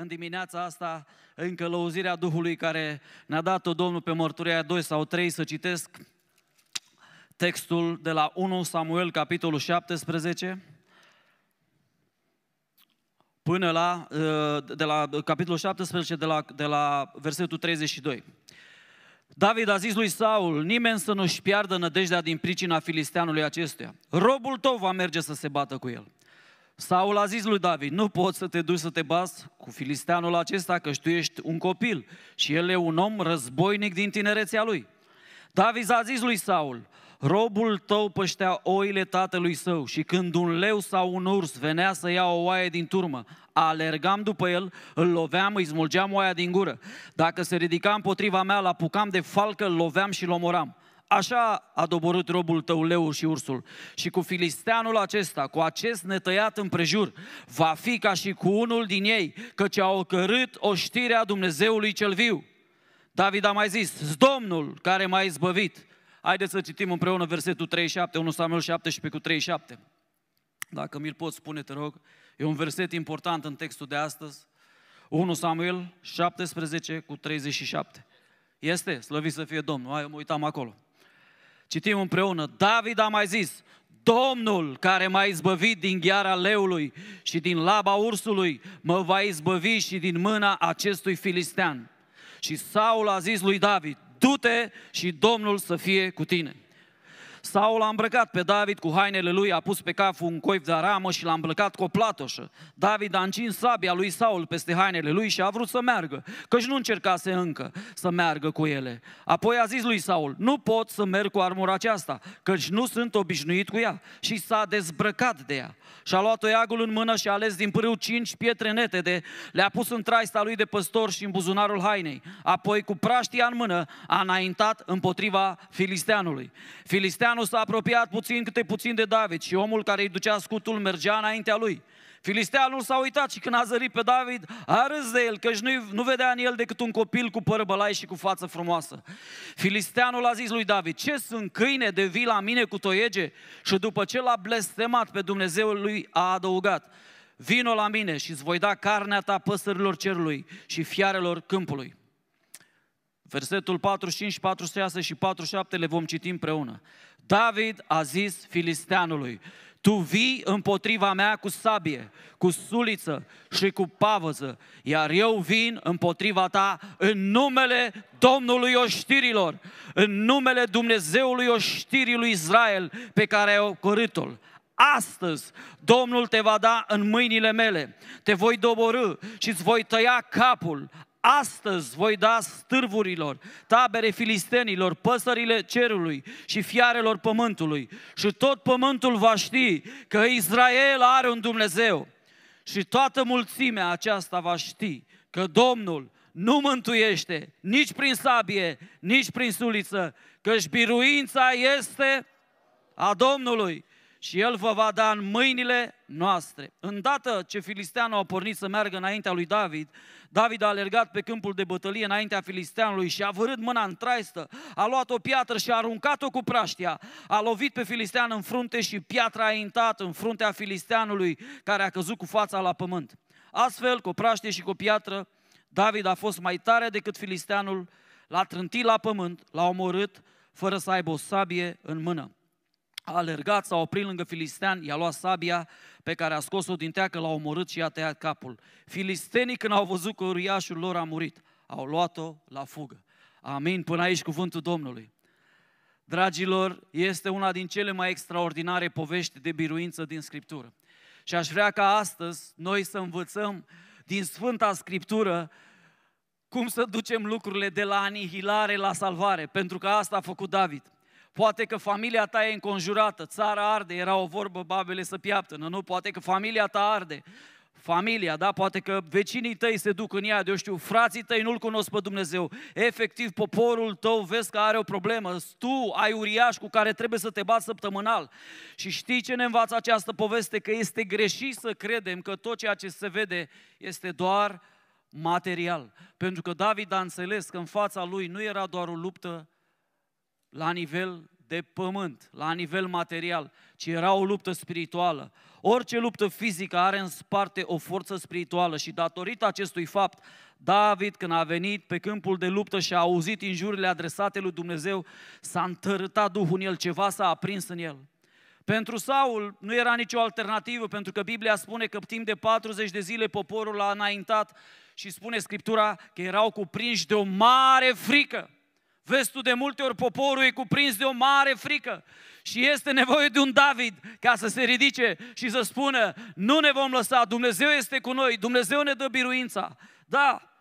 în dimineața asta în călăuzirea Duhului care ne-a dat-o Domnul pe Mărturia 2 sau 3 să citesc textul de la 1 Samuel, capitolul 17, până la, uh, de la capitolul 17, de la, de la versetul 32. David a zis lui Saul, nimeni să nu-și piardă nădejdea din pricina filisteanului acestuia. Robul tău va merge să se bată cu el. Saul a zis lui David, nu poți să te duci să te bați cu filisteanul acesta, că tu ești un copil și el e un om războinic din tinerețea lui. David a zis lui Saul, robul tău păștea oile tatălui său și când un leu sau un urs venea să ia o oaie din turmă, alergam după el, îl loveam, îi smulgeam oaia din gură. Dacă se ridica împotriva mea, l-apucam de falcă, îl loveam și îl omoram. Așa a doborât robul tău leul și ursul. Și cu filisteanul acesta, cu acest netăiat împrejur, va fi ca și cu unul din ei, căci a ocărât oștirea Dumnezeului cel viu. David a mai zis, Domnul care m-a izbăvit. Haideți să citim împreună versetul 37, 1 Samuel 17 cu 37. Dacă mi-l poți spune, te rog, e un verset important în textul de astăzi. 1 Samuel 17 cu 37. Este, slăvit să fie Domnul. Hai, mă uitam acolo. Citim împreună, David a mai zis, Domnul care m-a izbăvit din gheara leului și din laba ursului, mă va izbăvi și din mâna acestui filistean. Și Saul a zis lui David, du-te și Domnul să fie cu tine. Saul a îmbrăcat pe David cu hainele lui, a pus pe cap un coif de aramă și l-a îmbrăcat cu o platoșă. David a încins sabia lui Saul peste hainele lui și a vrut să meargă, căci nu încercase încă să meargă cu ele. Apoi a zis lui Saul, nu pot să merg cu armura aceasta, căci nu sunt obișnuit cu ea. Și s-a dezbrăcat de ea. Și-a luat toiagul în mână și a ales din pârâu cinci pietre netede, le-a pus în traista lui de păstor și în buzunarul hainei. Apoi, cu praștia în mână, a înaintat împotriva filisteanului. Filisteanul Filisteanul s-a apropiat puțin câte puțin de David și omul care îi ducea scutul mergea înaintea lui. Filisteanul s-a uitat și când a zărit pe David, a râs de el, căci nu, nu vedea în el decât un copil cu păr și cu față frumoasă. Filisteanul a zis lui David, ce sunt câine de vii la mine cu toiege? Și după ce l-a blestemat pe Dumnezeul lui, a adăugat, vino la mine și îți voi da carnea ta păsărilor cerului și fiarelor câmpului. Versetul 45, 46 și 47 le vom citi împreună. David a zis filisteanului, tu vii împotriva mea cu sabie, cu suliță și cu pavăză, iar eu vin împotriva ta în numele Domnului oștirilor, în numele Dumnezeului oștirii lui Israel pe care ai ocărât-l astăzi Domnul te va da în mâinile mele, te voi doborâ și îți voi tăia capul, Astăzi voi da stârvurilor, tabere filistenilor, păsările cerului și fiarelor pământului. Și tot pământul va ști că Israel are un Dumnezeu. Și toată mulțimea aceasta va ști că Domnul nu mântuiește nici prin sabie, nici prin suliță, căci biruința este a Domnului și el vă va da în mâinile noastre. Îndată ce filisteanul a pornit să meargă înaintea lui David, David a alergat pe câmpul de bătălie înaintea filisteanului și a vărât mâna în traistă, a luat o piatră și a aruncat-o cu praștia, a lovit pe filistean în frunte și piatra a intrat în fruntea filisteanului care a căzut cu fața la pământ. Astfel, cu praștie și cu piatră, David a fost mai tare decât filisteanul, l-a trântit la pământ, l-a omorât, fără să aibă o sabie în mână a alergat, s-a oprit lângă filistean, i-a luat sabia pe care a scos-o din teacă, l-a omorât și i-a tăiat capul. Filistenii, când au văzut că uriașul lor a murit, au luat-o la fugă. Amin, până aici cuvântul Domnului. Dragilor, este una din cele mai extraordinare povești de biruință din Scriptură. Și aș vrea ca astăzi noi să învățăm din Sfânta Scriptură cum să ducem lucrurile de la anihilare la salvare, pentru că asta a făcut David. Poate că familia ta e înconjurată, țara arde, era o vorbă babele să piaptănă, nu? Poate că familia ta arde, familia, da? Poate că vecinii tăi se duc în ea, eu știu, frații tăi nu-L cunosc pe Dumnezeu. Efectiv, poporul tău vezi că are o problemă. Tu ai uriaș cu care trebuie să te bați săptămânal. Și știi ce ne învață această poveste? Că este greșit să credem că tot ceea ce se vede este doar material. Pentru că David a înțeles că în fața lui nu era doar o luptă la nivel de pământ, la nivel material, ci era o luptă spirituală. Orice luptă fizică are în spate o forță spirituală și datorită acestui fapt, David, când a venit pe câmpul de luptă și a auzit injurile adresate lui Dumnezeu, s-a întărâtat Duhul în el, ceva s-a aprins în el. Pentru Saul nu era nicio alternativă, pentru că Biblia spune că timp de 40 de zile poporul a înaintat și spune Scriptura că erau cuprinși de o mare frică. Vezi tu, de multe ori poporul e cuprins de o mare frică și este nevoie de un David ca să se ridice și să spună, nu ne vom lăsa, Dumnezeu este cu noi, Dumnezeu ne dă biruința. Da,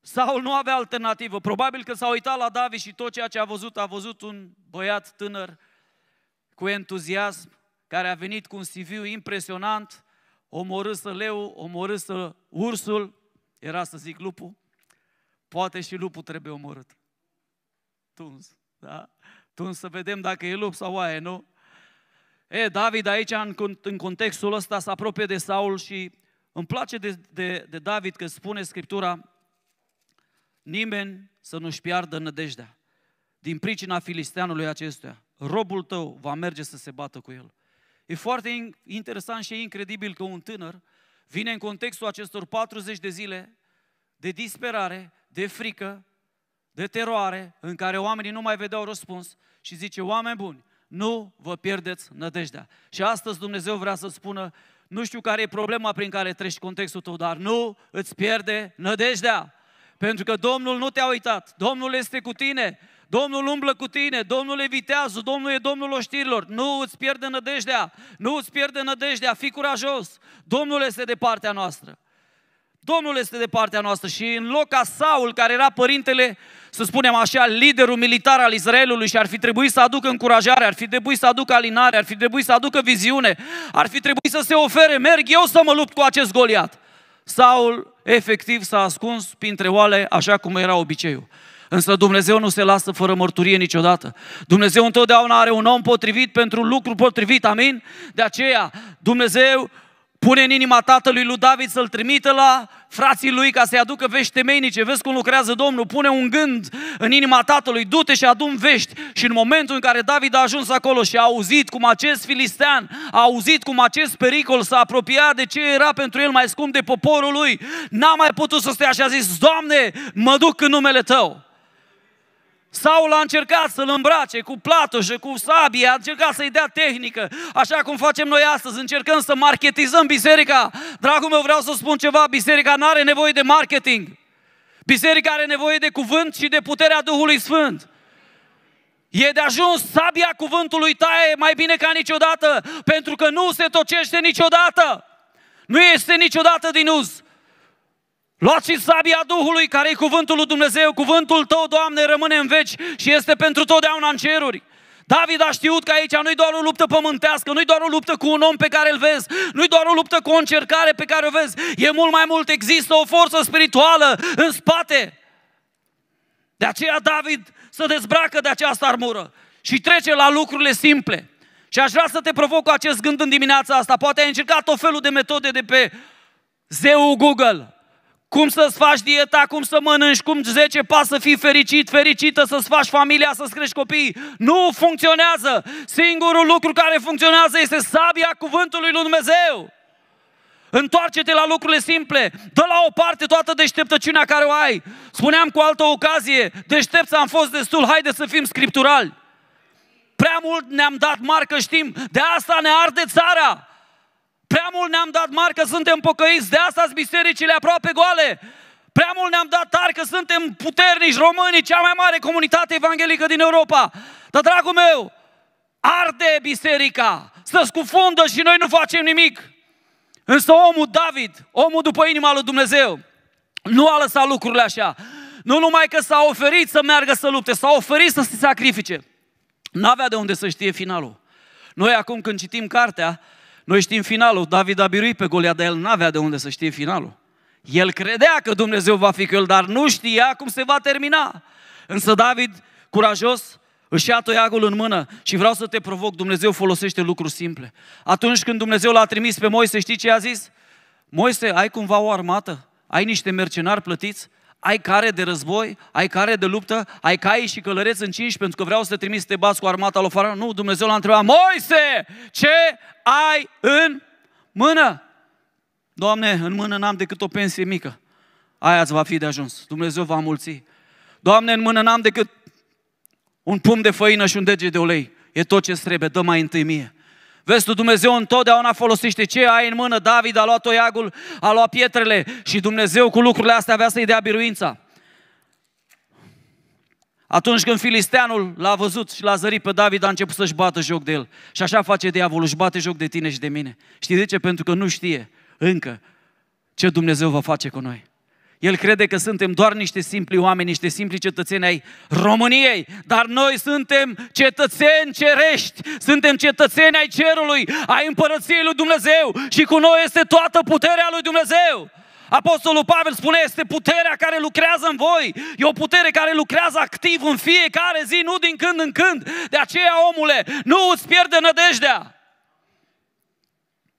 Saul nu avea alternativă. Probabil că s-a uitat la David și tot ceea ce a văzut, a văzut un băiat tânăr cu entuziasm, care a venit cu un CV impresionant, omorâsă leu, omorâsă ursul, era să zic lupul, poate și lupul trebuie omorât tuns. Da? Tuns să vedem dacă e lup sau oaie, nu? E, David aici, în, contextul ăsta, se apropie de Saul și îmi place de, de, de David că spune Scriptura, nimeni să nu-și piardă nădejdea din pricina filisteanului acestuia. Robul tău va merge să se bată cu el. E foarte interesant și e incredibil că un tânăr vine în contextul acestor 40 de zile de disperare, de frică, de teroare în care oamenii nu mai vedeau răspuns și zice, oameni buni, nu vă pierdeți nădejdea. Și astăzi Dumnezeu vrea să spună, nu știu care e problema prin care treci contextul tău, dar nu îți pierde nădejdea. Pentru că Domnul nu te-a uitat, Domnul este cu tine, Domnul umblă cu tine, Domnul evitează, Domnul e Domnul oștirilor. Nu îți pierde nădejdea, nu îți pierde nădejdea, fii curajos. Domnul este de partea noastră. Domnul este de partea noastră și în loc ca Saul, care era părintele, să spunem așa, liderul militar al Israelului și ar fi trebuit să aducă încurajare, ar fi trebuit să aducă alinare, ar fi trebuit să aducă viziune, ar fi trebuit să se ofere, merg eu să mă lupt cu acest Goliat. Saul efectiv s-a ascuns printre oale așa cum era obiceiul. Însă Dumnezeu nu se lasă fără mărturie niciodată. Dumnezeu întotdeauna are un om potrivit pentru lucru potrivit, amin? De aceea Dumnezeu pune în inima tatălui lui David să-l trimită la frații lui ca să-i aducă vești temeinice. Vezi cum lucrează Domnul, pune un gând în inima tatălui, du-te și adun vești. Și în momentul în care David a ajuns acolo și a auzit cum acest filistean, a auzit cum acest pericol s-a apropiat de ce era pentru el mai scump de poporul lui, n-a mai putut să stea și a zis, Doamne, mă duc în numele Tău. Saul a încercat să-l îmbrace cu platoșe, cu sabie, a încercat să-i dea tehnică, așa cum facem noi astăzi, încercăm să marketizăm biserica. Dragul meu, vreau să spun ceva, biserica nu are nevoie de marketing. Biserica are nevoie de cuvânt și de puterea Duhului Sfânt. E de ajuns sabia cuvântului taie mai bine ca niciodată, pentru că nu se tocește niciodată. Nu este niciodată din uz. Luați sabia Duhului care e cuvântul lui Dumnezeu, cuvântul tău, Doamne, rămâne în veci și este pentru totdeauna în ceruri. David a știut că aici nu-i doar o luptă pământească, nu-i doar o luptă cu un om pe care îl vezi, nu-i doar o luptă cu o încercare pe care o vezi, e mult mai mult, există o forță spirituală în spate. De aceea David se dezbracă de această armură și trece la lucrurile simple. Și aș vrea să te provoc cu acest gând în dimineața asta. Poate ai încercat tot felul de metode de pe zeu Google cum să-ți faci dieta, cum să mănânci, cum 10 pas să fii fericit, fericită, să-ți faci familia, să-ți crești copiii. Nu funcționează! Singurul lucru care funcționează este sabia cuvântului lui Dumnezeu. Întoarce-te la lucrurile simple, dă la o parte toată deșteptăciunea care o ai. Spuneam cu altă ocazie, deștepți am fost destul, haide să fim scripturali. Prea mult ne-am dat marcă, știm, de asta ne arde țara. Prea mult ne-am dat mari că suntem pocăiți, de asta sunt bisericile aproape goale. Prea mult ne-am dat tari că suntem puternici, românii, cea mai mare comunitate evanghelică din Europa. Dar, dragul meu, arde biserica, să scufundă și noi nu facem nimic. Însă omul David, omul după inima lui Dumnezeu, nu a lăsat lucrurile așa. Nu numai că s-a oferit să meargă să lupte, s-a oferit să se sacrifice. N-avea de unde să știe finalul. Noi acum când citim cartea, noi știm finalul, David a biruit pe Golia, dar el nu avea de unde să știe finalul. El credea că Dumnezeu va fi cu el, dar nu știa cum se va termina. Însă David, curajos, își ia toiagul în mână și vreau să te provoc, Dumnezeu folosește lucruri simple. Atunci când Dumnezeu l-a trimis pe Moise, știi ce a zis? Moise, ai cumva o armată? Ai niște mercenari plătiți? ai care de război, ai care de luptă, ai cai și călăreți cinci pentru că vreau să te trimis să te bați cu armata lui Faraon. Nu, Dumnezeu l-a întrebat, Moise, ce ai în mână? Doamne, în mână n-am decât o pensie mică. Aia îți va fi de ajuns. Dumnezeu va mulți. Doamne, în mână n-am decât un pumn de făină și un deget de ulei. E tot ce trebuie, dă mai întâi mie tu, Dumnezeu întotdeauna folosește ce ai în mână. David a luat toiagul, a luat pietrele și Dumnezeu cu lucrurile astea avea să-i dea biruința. Atunci când filisteanul l-a văzut și l-a zărit pe David, a început să-și bată joc de el. Și așa face diavolul, își bate joc de tine și de mine. Știi de ce? Pentru că nu știe încă ce Dumnezeu va face cu noi. El crede că suntem doar niște simpli oameni, niște simpli cetățeni ai României, dar noi suntem cetățeni cerești, suntem cetățeni ai cerului, ai împărăției lui Dumnezeu și cu noi este toată puterea lui Dumnezeu. Apostolul Pavel spune, este puterea care lucrează în voi. E o putere care lucrează activ în fiecare zi, nu din când în când. De aceea, omule, nu îți pierde nădejdea.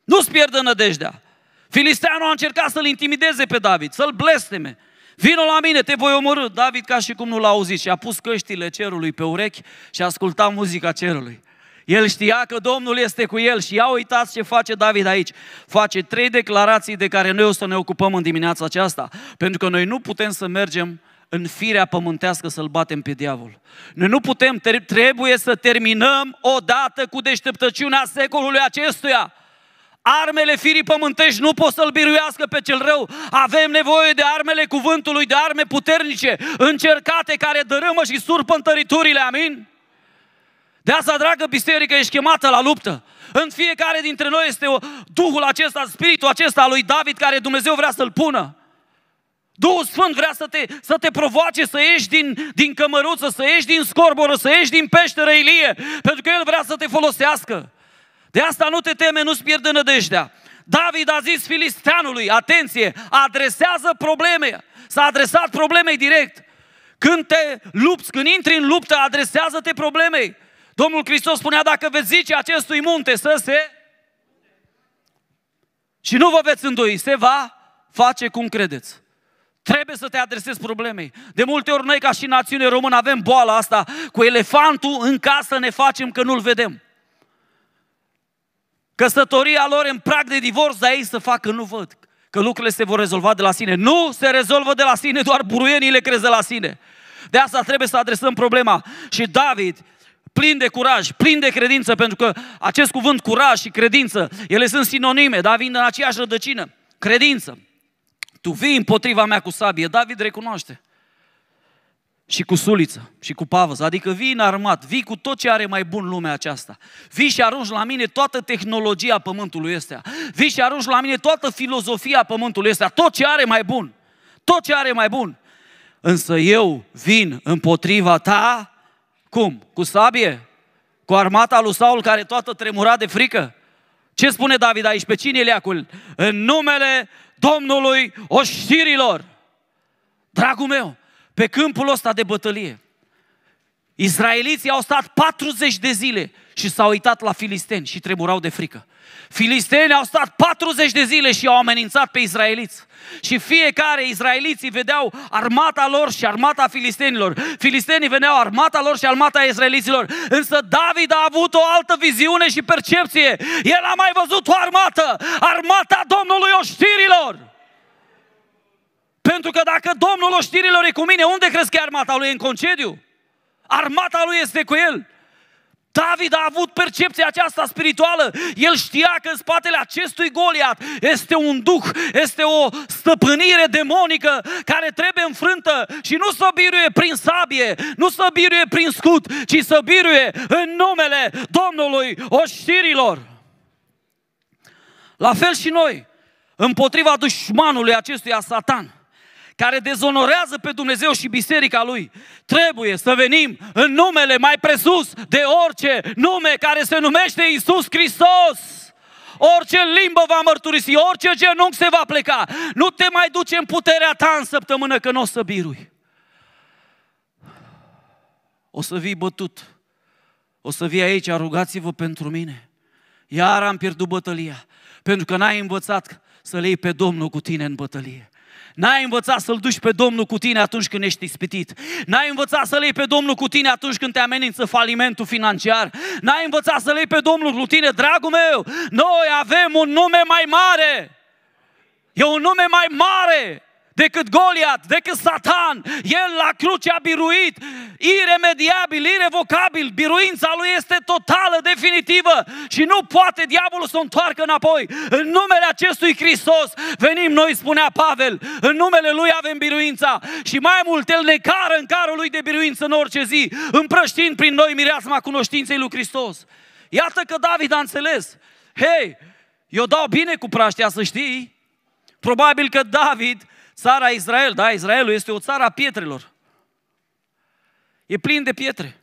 Nu-ți pierde nădejdea. Filisteanul a încercat să-l intimideze pe David, să-l blesteme. Vino la mine, te voi omorâ. David ca și cum nu l-a auzit și a pus căștile cerului pe urechi și a ascultat muzica cerului. El știa că Domnul este cu el și ia uitați ce face David aici. Face trei declarații de care noi o să ne ocupăm în dimineața aceasta. Pentru că noi nu putem să mergem în firea pământească să-l batem pe diavol. Noi nu putem, trebuie să terminăm odată cu deșteptăciunea secolului acestuia. Armele firii pământești nu pot să-l biruiască pe cel rău. Avem nevoie de armele cuvântului, de arme puternice, încercate, care dărâmă și surpă întăriturile. Amin? De asta, dragă biserică, ești chemată la luptă. În fiecare dintre noi este o, Duhul acesta, Spiritul acesta lui David, care Dumnezeu vrea să-l pună. Duhul Sfânt vrea să te, să te provoace să ieși din, din cămăruță, să ieși din scorboră, să ieși din peșteră Ilie, pentru că El vrea să te folosească. De asta nu te teme, nu-ți pierde nădejdea. David a zis filisteanului, atenție, adresează probleme. S-a adresat problemei direct. Când te lupți, când intri în luptă, adresează-te problemei. Domnul Hristos spunea, dacă veți zice acestui munte să se... Și nu vă veți îndoi, se va face cum credeți. Trebuie să te adresezi problemei. De multe ori noi ca și națiune română avem boala asta cu elefantul în casă ne facem că nu-l vedem. Căsătoria lor în prag de divorț, dar ei să facă, nu văd că lucrurile se vor rezolva de la sine. Nu se rezolvă de la sine, doar buruienii le creză de la sine. De asta trebuie să adresăm problema. Și David, plin de curaj, plin de credință, pentru că acest cuvânt curaj și credință, ele sunt sinonime, dar vin în aceeași rădăcină. Credință. Tu vii împotriva mea cu sabie. David recunoaște și cu suliță și cu pavă. adică vii în armat, vii cu tot ce are mai bun lumea aceasta. Vii și arunci la mine toată tehnologia pământului ăsta. Vii și arunci la mine toată filozofia pământului ăsta, tot ce are mai bun. Tot ce are mai bun. Însă eu vin împotriva ta, cum? Cu sabie? Cu armata lui Saul care toată tremura de frică? Ce spune David aici? Pe cine leacul? În numele Domnului oștirilor. Dragul meu, pe câmpul ăsta de bătălie. Israeliții au stat 40 de zile și s-au uitat la filisteni și tremurau de frică. Filistenii au stat 40 de zile și au amenințat pe israeliți. Și fiecare israeliții vedeau armata lor și armata filistenilor. Filistenii veneau armata lor și armata israeliților. Însă David a avut o altă viziune și percepție. El a mai văzut o armată, armata Domnului oștirilor. Pentru că dacă Domnul oștirilor e cu mine, unde crezi că e armata lui? E în concediu? Armata lui este cu el. David a avut percepția aceasta spirituală. El știa că în spatele acestui Goliat este un duh, este o stăpânire demonică care trebuie înfrântă și nu să biruie prin sabie, nu să biruie prin scut, ci să biruie în numele Domnului oștirilor. La fel și noi, împotriva dușmanului acestuia satan – care dezonorează pe Dumnezeu și biserica lui, trebuie să venim în numele mai presus de orice nume care se numește Isus Hristos. Orice limbă va mărturisi, orice genunchi se va pleca. Nu te mai duce în puterea ta în săptămână că nu o să birui. O să vii bătut. O să vii aici, rugați-vă pentru mine. Iar am pierdut bătălia. Pentru că n-ai învățat să le iei pe Domnul cu tine în bătălie. N-ai învățat să-L duci pe Domnul cu tine atunci când ești ispitit. N-ai învățat să-L iei pe Domnul cu tine atunci când te amenință falimentul financiar. N-ai învățat să-L iei pe Domnul cu tine, dragul meu. Noi avem un nume mai mare. E un nume mai mare decât Goliat, decât Satan. El la cruce a biruit, iremediabil, irevocabil, biruința lui este totală, definitivă și nu poate diavolul să o întoarcă înapoi. În numele acestui Hristos venim noi, spunea Pavel, în numele lui avem biruința și mai mult el ne cară în carul lui de biruință în orice zi, împrăștind prin noi mireasma cunoștinței lui Hristos. Iată că David a înțeles. Hei, eu dau bine cu praștea, să știi. Probabil că David Țara Israel, da, Israelul este o țară a pietrelor. E plin de pietre.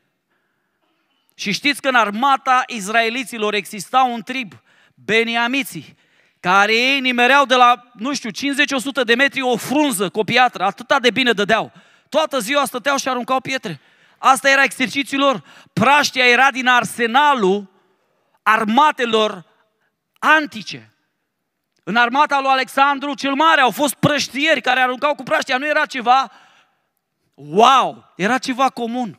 Și știți că în armata izraeliților exista un trib, beniamiții, care ei nimereau de la, nu știu, 50-100 de metri o frunză cu o piatră, atâta de bine dădeau. Toată ziua stăteau și aruncau pietre. Asta era exercițiul lor. Praștia era din arsenalul armatelor antice. În armata lui Alexandru cel Mare au fost prăștieri care aruncau cu praștia. Nu era ceva wow, era ceva comun.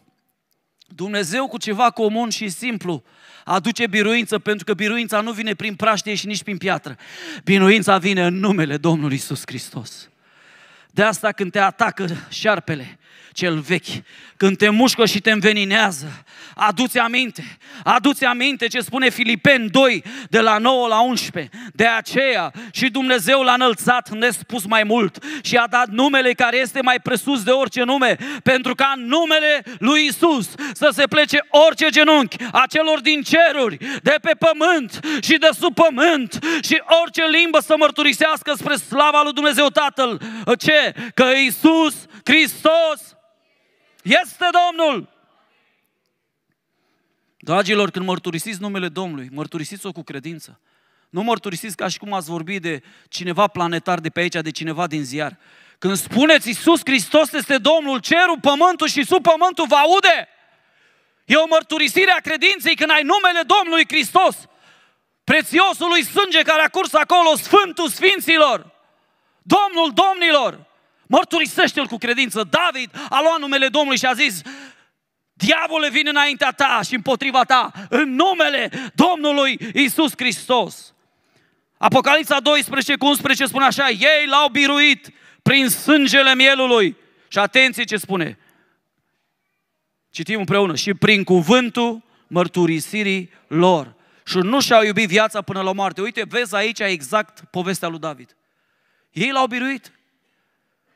Dumnezeu cu ceva comun și simplu aduce biruință, pentru că biruința nu vine prin praștie și nici prin piatră. Biruința vine în numele Domnului Isus Hristos. De asta când te atacă șarpele, cel vechi, când te mușcă și te înveninează. Aduți aminte, aduți aminte ce spune Filipen 2, de la 9 la 11. De aceea și Dumnezeu l-a înălțat nespus mai mult și a dat numele care este mai presus de orice nume, pentru ca în numele lui Isus să se plece orice genunchi a celor din ceruri, de pe pământ și de sub pământ și orice limbă să mărturisească spre slava lui Dumnezeu Tatăl. Ce? Că Isus Hristos este Domnul! Dragilor, când mărturisiți numele Domnului, mărturisiți-o cu credință. Nu mărturisiți ca și cum ați vorbit de cineva planetar de pe aici, de cineva din ziar. Când spuneți Iisus Hristos este Domnul, cerul, pământul și sub pământul vă aude. E o mărturisire a credinței când ai numele Domnului Hristos. Prețiosului sânge care a curs acolo, Sfântul Sfinților, Domnul Domnilor. Mărturisește-l cu credință. David a luat numele Domnului și a zis, diavole vin înaintea ta și împotriva ta, în numele Domnului Isus Hristos. Apocalipsa 12 cu 11 spune așa, ei l-au biruit prin sângele mielului. Și atenție ce spune. Citim împreună. Și prin cuvântul mărturisirii lor. Și nu și-au iubit viața până la moarte. Uite, vezi aici exact povestea lui David. Ei l-au biruit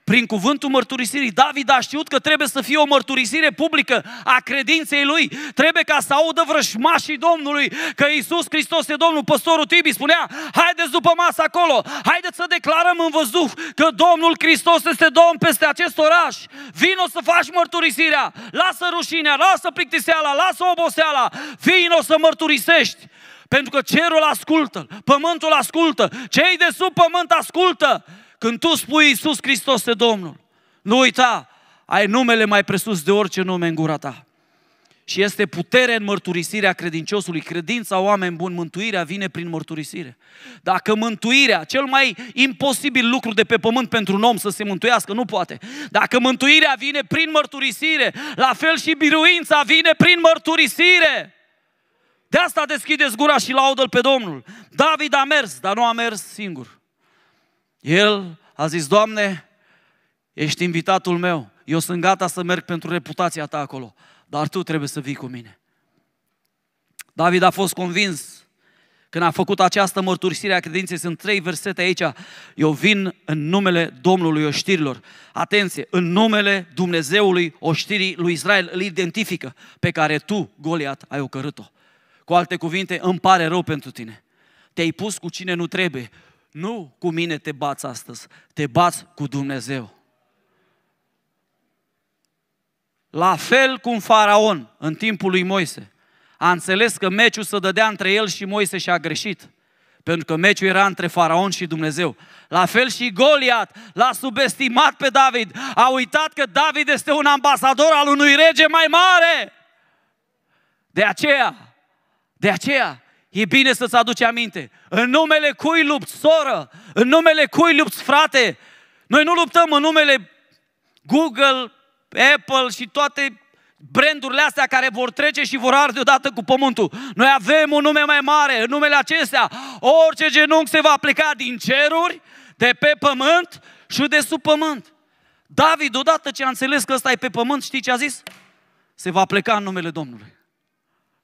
prin cuvântul mărturisirii. David a știut că trebuie să fie o mărturisire publică a credinței lui. Trebuie ca să audă vrășmașii Domnului că Isus Hristos e Domnul. Păstorul Tibi spunea, haideți după masă acolo, haideți să declarăm în văzduh că Domnul Hristos este Domn peste acest oraș. Vino să faci mărturisirea, lasă rușinea, lasă plictiseala, lasă oboseala, vino să mărturisești pentru că cerul ascultă, pământul ascultă, cei de sub pământ ascultă când tu spui Iisus Hristos este Domnul, nu uita, ai numele mai presus de orice nume în gura ta. Și este putere în mărturisirea credinciosului. Credința, oameni buni, mântuirea vine prin mărturisire. Dacă mântuirea, cel mai imposibil lucru de pe pământ pentru un om să se mântuiască, nu poate. Dacă mântuirea vine prin mărturisire, la fel și biruința vine prin mărturisire. De asta deschideți gura și laudă-L pe Domnul. David a mers, dar nu a mers singur. El a zis, Doamne, ești invitatul meu, eu sunt gata să merg pentru reputația ta acolo, dar tu trebuie să vii cu mine. David a fost convins când a făcut această mărturisire a credinței. Sunt trei versete aici. Eu vin în numele Domnului oștirilor. Atenție, în numele Dumnezeului oștirii lui Israel îl identifică pe care tu, Goliat, ai ocărât-o. Cu alte cuvinte, îmi pare rău pentru tine. Te-ai pus cu cine nu trebuie nu cu mine te bați astăzi, te bați cu Dumnezeu. La fel cum Faraon, în timpul lui Moise, a înțeles că meciul se dădea între el și Moise și a greșit. Pentru că meciul era între Faraon și Dumnezeu. La fel și Goliat l-a subestimat pe David. A uitat că David este un ambasador al unui rege mai mare. De aceea, de aceea, E bine să-ți aduci aminte. În numele cui lupți, soră? În numele cui lupți, frate? Noi nu luptăm în numele Google, Apple și toate brandurile astea care vor trece și vor arde odată cu pământul. Noi avem un nume mai mare, în numele acestea, orice genunchi se va aplica din ceruri, de pe pământ și de sub pământ. David, odată ce a înțeles că ăsta e pe pământ, știi ce a zis? Se va pleca în numele Domnului.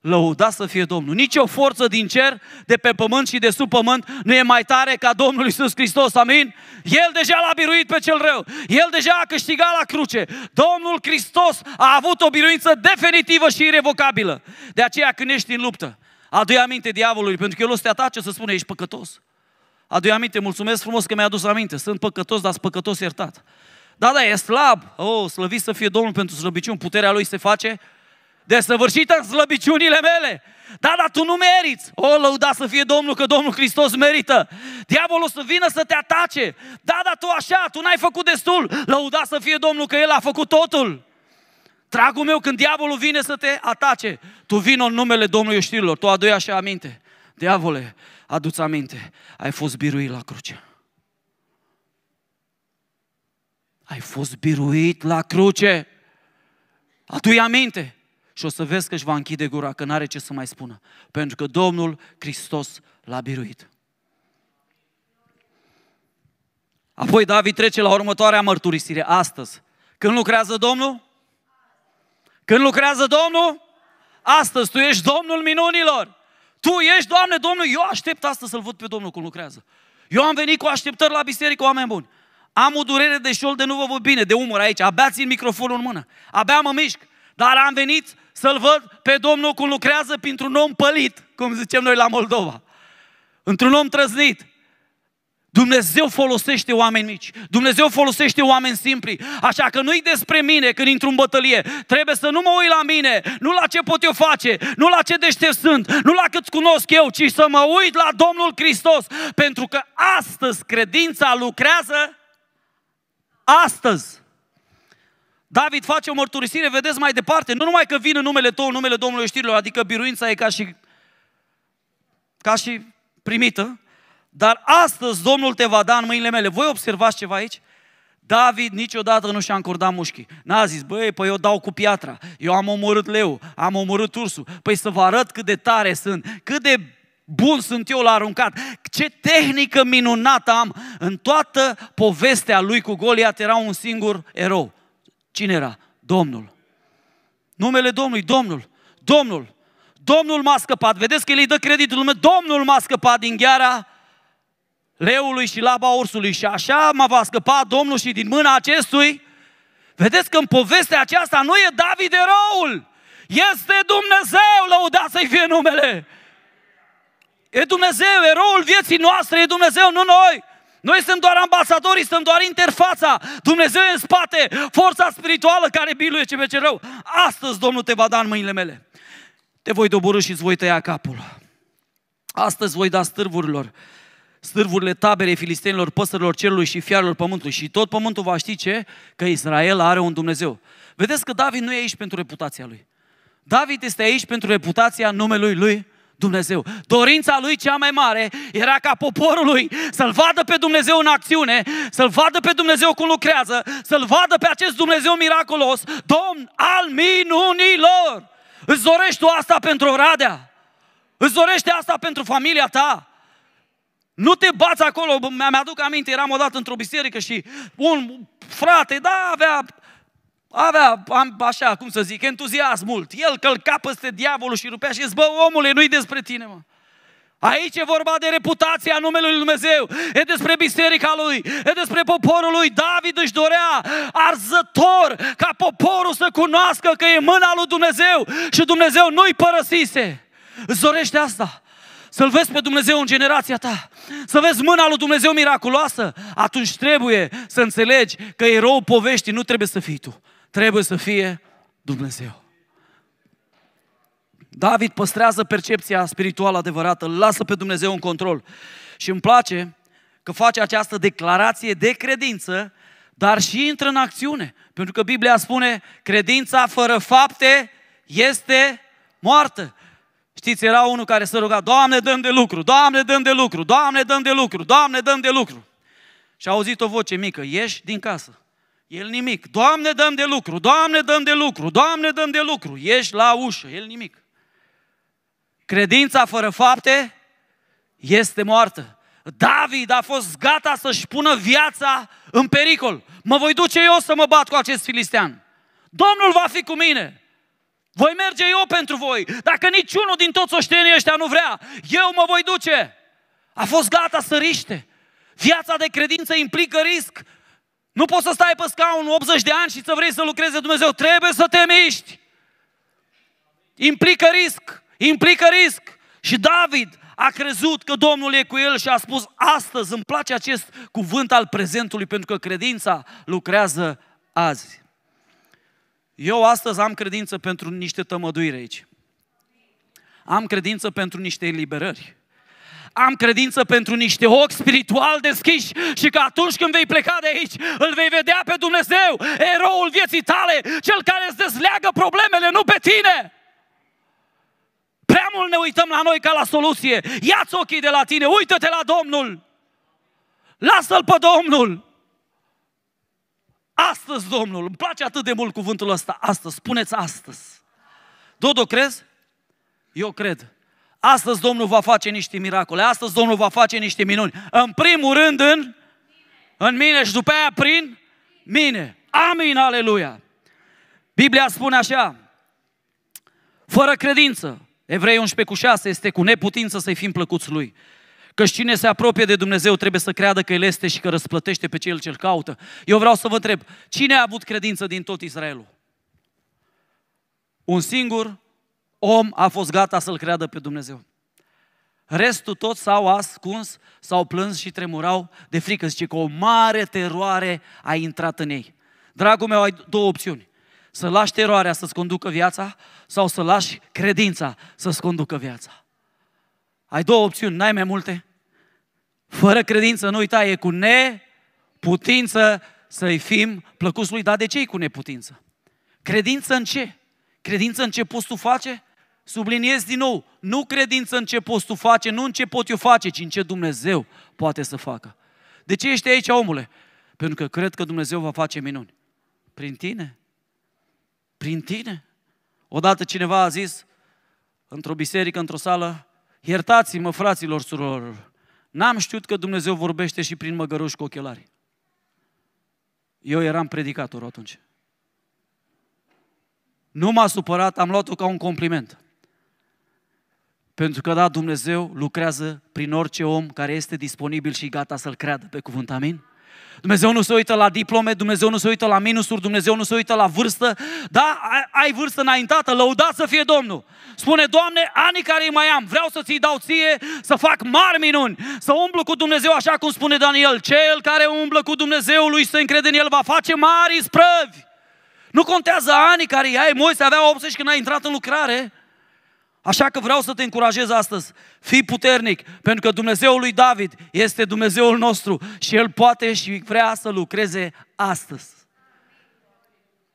Lăuda să fie Domnul. Nici o forță din cer, de pe pământ și de sub pământ, nu e mai tare ca Domnul Isus Hristos. Amin? El deja l-a biruit pe cel rău. El deja a câștigat la cruce. Domnul Hristos a avut o biruință definitivă și irrevocabilă. De aceea când ești în luptă, adu-i aminte diavolului, pentru că el o să te atace să spune, ești păcătos. Adu-i aminte, mulțumesc frumos că mi-ai adus aminte. Sunt păcătos, dar sunt păcătos iertat. Da, da, e slab. Oh, slăvit să fie Domnul pentru slăbiciun. Puterea Lui se face desăvârșită în slăbiciunile mele. Da, dar tu nu meriți. O, lăuda să fie Domnul, că Domnul Hristos merită. Diavolul să vină să te atace. Da, dar tu așa, tu n-ai făcut destul. Lăuda să fie Domnul, că El a făcut totul. Dragul meu, când diavolul vine să te atace, tu vino în numele Domnului știrilor, tu adu așa aminte. Diavole, adu-ți aminte, ai fost biruit la cruce. Ai fost biruit la cruce. Adu-i aminte și o să vezi că își va închide gura, că n-are ce să mai spună. Pentru că Domnul Hristos l-a biruit. Apoi David trece la următoarea mărturisire, astăzi. Când lucrează Domnul? Când lucrează Domnul? Astăzi tu ești Domnul minunilor. Tu ești, Doamne, Domnul, eu aștept astăzi să-L văd pe Domnul cum lucrează. Eu am venit cu așteptări la biserică, oameni buni. Am o durere de șol de nu vă văd bine, de umăr aici. Abia țin microfonul în mână. Abia mă mișc. Dar am venit să-l văd pe Domnul cum lucrează printr-un om pălit, cum zicem noi la Moldova, într-un om trăznit. Dumnezeu folosește oameni mici, Dumnezeu folosește oameni simpli, așa că nu-i despre mine când intru în bătălie, trebuie să nu mă uit la mine, nu la ce pot eu face, nu la ce deștept sunt, nu la cât cunosc eu, ci să mă uit la Domnul Hristos, pentru că astăzi credința lucrează astăzi. David face o mărturisire, vedeți mai departe, nu numai că vin în numele tău, în numele Domnului știrilor, adică biruința e ca și, ca și primită, dar astăzi Domnul te va da în mâinile mele. Voi observați ceva aici? David niciodată nu și-a încordat mușchii. N-a zis, băi, păi eu dau cu piatra, eu am omorât leu, am omorât ursul, păi să vă arăt cât de tare sunt, cât de bun sunt eu la aruncat, ce tehnică minunată am. În toată povestea lui cu Goliat era un singur erou. Cine era? Domnul. Numele Domnului, Domnul, Domnul. Domnul m-a scăpat. Vedeți că el îi dă creditul meu. Domnul m-a scăpat din gheara leului și laba ursului. Și așa m-a va scăpa Domnul și din mâna acestui. Vedeți că în povestea aceasta nu e David eroul. Este Dumnezeu, lăudat să-i fie numele. E Dumnezeu, eroul vieții noastre, e Dumnezeu, nu noi. Noi suntem doar ambasadorii, suntem doar interfața. Dumnezeu în spate, forța spirituală care biluiește pe cel rău. Astăzi Domnul te va da în mâinile mele. Te voi dobori și îți voi tăia capul. Astăzi voi da stârvurilor, stârvurile taberei filistenilor, păsărilor cerului și fiarilor pământului. Și tot pământul va ști ce? Că Israel are un Dumnezeu. Vedeți că David nu e aici pentru reputația lui. David este aici pentru reputația numelui lui Dumnezeu. Dorința lui cea mai mare era ca poporul lui să-L vadă pe Dumnezeu în acțiune, să-L vadă pe Dumnezeu cum lucrează, să-L vadă pe acest Dumnezeu miraculos, Domn al minunilor. Îți dorești tu asta pentru Oradea? Îți dorești asta pentru familia ta? Nu te bați acolo, mi-aduc aminte, eram odată într-o biserică și un frate, da, avea avea, am, așa, cum să zic, entuziasm mult. El călca peste diavolul și rupea și zice, bă, omule, nu-i despre tine, mă. Aici e vorba de reputația numelui Lui Dumnezeu, e despre biserica Lui, e despre poporul Lui. David își dorea arzător ca poporul să cunoască că e mâna Lui Dumnezeu și Dumnezeu nu-i părăsise. Îți dorește asta? Să-L vezi pe Dumnezeu în generația ta, să vezi mâna lui Dumnezeu miraculoasă, atunci trebuie să înțelegi că erou poveștii nu trebuie să fii tu trebuie să fie Dumnezeu. David păstrează percepția spirituală adevărată, îl lasă pe Dumnezeu în control. Și îmi place că face această declarație de credință, dar și intră în acțiune. Pentru că Biblia spune, credința fără fapte este moartă. Știți, era unul care se ruga, Doamne, dăm de lucru, Doamne, dăm de lucru, Doamne, dăm de lucru, Doamne, dăm de lucru. Și a auzit o voce mică, ieși din casă el nimic. Doamne, dăm de lucru, Doamne, dăm de lucru, Doamne, dăm de lucru. Ești la ușă, el nimic. Credința fără fapte este moartă. David a fost gata să-și pună viața în pericol. Mă voi duce eu să mă bat cu acest filistean. Domnul va fi cu mine. Voi merge eu pentru voi. Dacă niciunul din toți oștenii ăștia nu vrea, eu mă voi duce. A fost gata să riște. Viața de credință implică risc. Nu poți să stai pe scaun 80 de ani și să vrei să lucreze Dumnezeu. Trebuie să te miști. Implică risc, implică risc. Și David a crezut că Domnul e cu el și a spus astăzi, îmi place acest cuvânt al prezentului pentru că credința lucrează azi. Eu astăzi am credință pentru niște tămăduiri aici. Am credință pentru niște eliberări am credință pentru niște ochi spiritual deschiși și că atunci când vei pleca de aici, îl vei vedea pe Dumnezeu, eroul vieții tale, cel care îți dezleagă problemele, nu pe tine. Prea mult ne uităm la noi ca la soluție. Ia-ți ochii de la tine, uită-te la Domnul. Lasă-L pe Domnul. Astăzi, Domnul, îmi place atât de mult cuvântul ăsta, astăzi, spuneți astăzi. Dodo, crezi? Eu cred. Astăzi Domnul va face niște miracole, astăzi Domnul va face niște minuni. În primul rând în, în mine și după aia prin mine. Amin, aleluia! Biblia spune așa, fără credință, Evrei 11 cu 6 este cu neputință să-i fim plăcuți lui. Căci cine se apropie de Dumnezeu trebuie să creadă că El este și că răsplătește pe cel ce-L caută. Eu vreau să vă întreb, cine a avut credință din tot Israelul? Un singur om a fost gata să-L creadă pe Dumnezeu. Restul tot s-au ascuns, s-au plâns și tremurau de frică. Zice că o mare teroare a intrat în ei. Dragul meu, ai două opțiuni. Să lași teroarea să-ți conducă viața sau să lași credința să-ți conducă viața. Ai două opțiuni, n-ai mai multe. Fără credință, nu uita, e cu neputință să-i fim plăcuți lui. Dar de ce e cu neputință? Credință în ce? Credință în ce poți tu face? Subliniez din nou, nu credință în ce poți tu face, nu în ce pot eu face, ci în ce Dumnezeu poate să facă. De ce ești aici, omule? Pentru că cred că Dumnezeu va face minuni. Prin tine? Prin tine? Odată cineva a zis, într-o biserică, într-o sală, iertați-mă, fraților, surorilor, n-am știut că Dumnezeu vorbește și prin măgăruși cu ochelari. Eu eram predicator atunci. Nu m-a supărat, am luat-o ca un compliment. Pentru că, da, Dumnezeu lucrează prin orice om care este disponibil și gata să-L creadă pe cuvânt, amin? Dumnezeu nu se uită la diplome, Dumnezeu nu se uită la minusuri, Dumnezeu nu se uită la vârstă. Da, ai vârstă înaintată, lăudați să fie Domnul. Spune, Doamne, anii care îi mai am, vreau să ți-i dau ție, să fac mari minuni, să umblu cu Dumnezeu așa cum spune Daniel. Cel care umblă cu Dumnezeu lui se încrede în el va face mari sprăvi. Nu contează anii care i-ai, Moise avea 80 când a intrat în lucrare. Așa că vreau să te încurajez astăzi. Fii puternic, pentru că Dumnezeul lui David este Dumnezeul nostru și El poate și vrea să lucreze astăzi.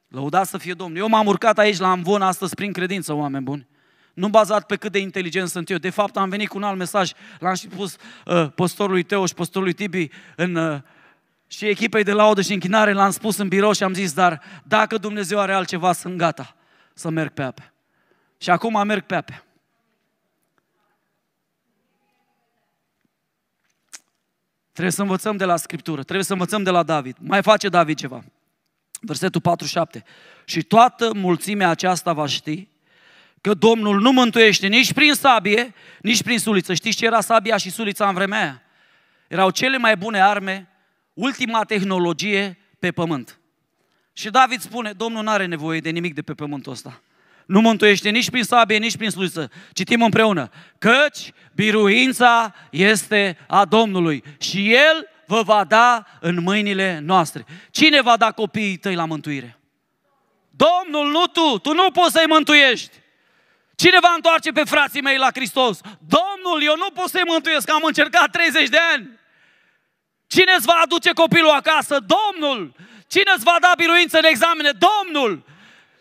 Lăudați să fie Domnul. Eu m-am urcat aici la Amvon astăzi prin credință, oameni buni. Nu bazat pe cât de inteligent sunt eu. De fapt, am venit cu un alt mesaj. L-am și pus uh, postorului Teo și postorului Tibi în, uh, și echipei de laudă și închinare. L-am spus în birou și am zis, dar dacă Dumnezeu are altceva, sunt gata să merg pe apă. Și acum merg pe ape. Trebuie să învățăm de la Scriptură, trebuie să învățăm de la David. Mai face David ceva. Versetul 47. Și toată mulțimea aceasta va ști că Domnul nu mântuiește nici prin sabie, nici prin suliță. Știți ce era sabia și sulița în vremea aia? Erau cele mai bune arme, ultima tehnologie pe pământ. Și David spune, Domnul nu are nevoie de nimic de pe pământul ăsta. Nu mântuiește nici prin sabie, nici prin sluță. Citim împreună. Căci biruința este a Domnului și El vă va da în mâinile noastre. Cine va da copiii tăi la mântuire? Domnul, nu tu! Tu nu poți să-i mântuiești! Cine va întoarce pe frații mei la Hristos? Domnul, eu nu pot să-i mântuiesc, am încercat 30 de ani! Cine îți va aduce copilul acasă? Domnul! Cine îți va da biruință în examene? Domnul!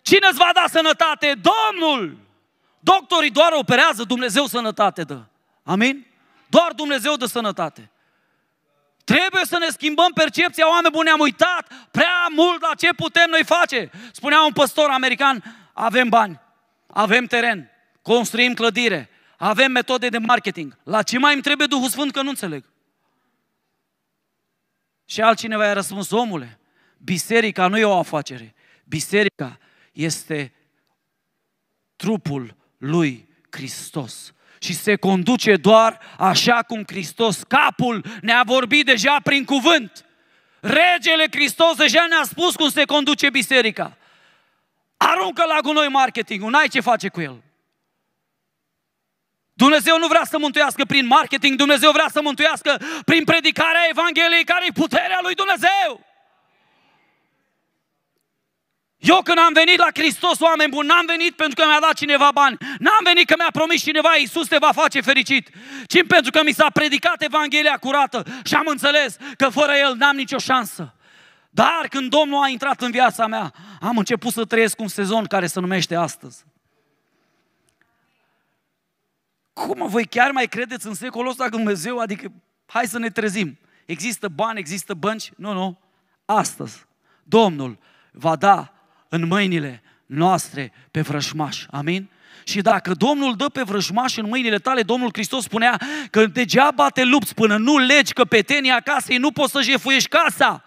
Cine îți va da sănătate? Domnul! Doctorii doar operează, Dumnezeu sănătate dă. Amin? Doar Dumnezeu dă sănătate. Trebuie să ne schimbăm percepția, oameni buni, am uitat prea mult la ce putem noi face. Spunea un păstor american, avem bani, avem teren, construim clădire, avem metode de marketing. La ce mai îmi trebuie Duhul Sfânt că nu înțeleg? Și altcineva i-a răspuns, omule, biserica nu e o afacere. Biserica este trupul lui Hristos. Și se conduce doar așa cum Hristos, capul, ne-a vorbit deja prin cuvânt. Regele Hristos deja ne-a spus cum se conduce biserica. Aruncă la gunoi marketingul, n-ai ce face cu el. Dumnezeu nu vrea să mântuiască prin marketing, Dumnezeu vrea să mântuiască prin predicarea Evangheliei care e puterea lui Dumnezeu. Eu când am venit la Hristos, oameni buni, n-am venit pentru că mi-a dat cineva bani, n-am venit că mi-a promis cineva, Iisus te va face fericit, ci pentru că mi s-a predicat Evanghelia curată și am înțeles că fără El n-am nicio șansă. Dar când Domnul a intrat în viața mea, am început să trăiesc un sezon care se numește astăzi. Cum voi chiar mai credeți în secolul ăsta că Dumnezeu, adică hai să ne trezim. Există bani, există bănci? Nu, nu. Astăzi, Domnul va da în mâinile noastre pe vrăjmaș. Amin? Și dacă Domnul dă pe vrăjmaș în mâinile tale, Domnul Hristos spunea că degeaba te lupți până nu legi căpetenia casei, nu poți să jefuiești casa.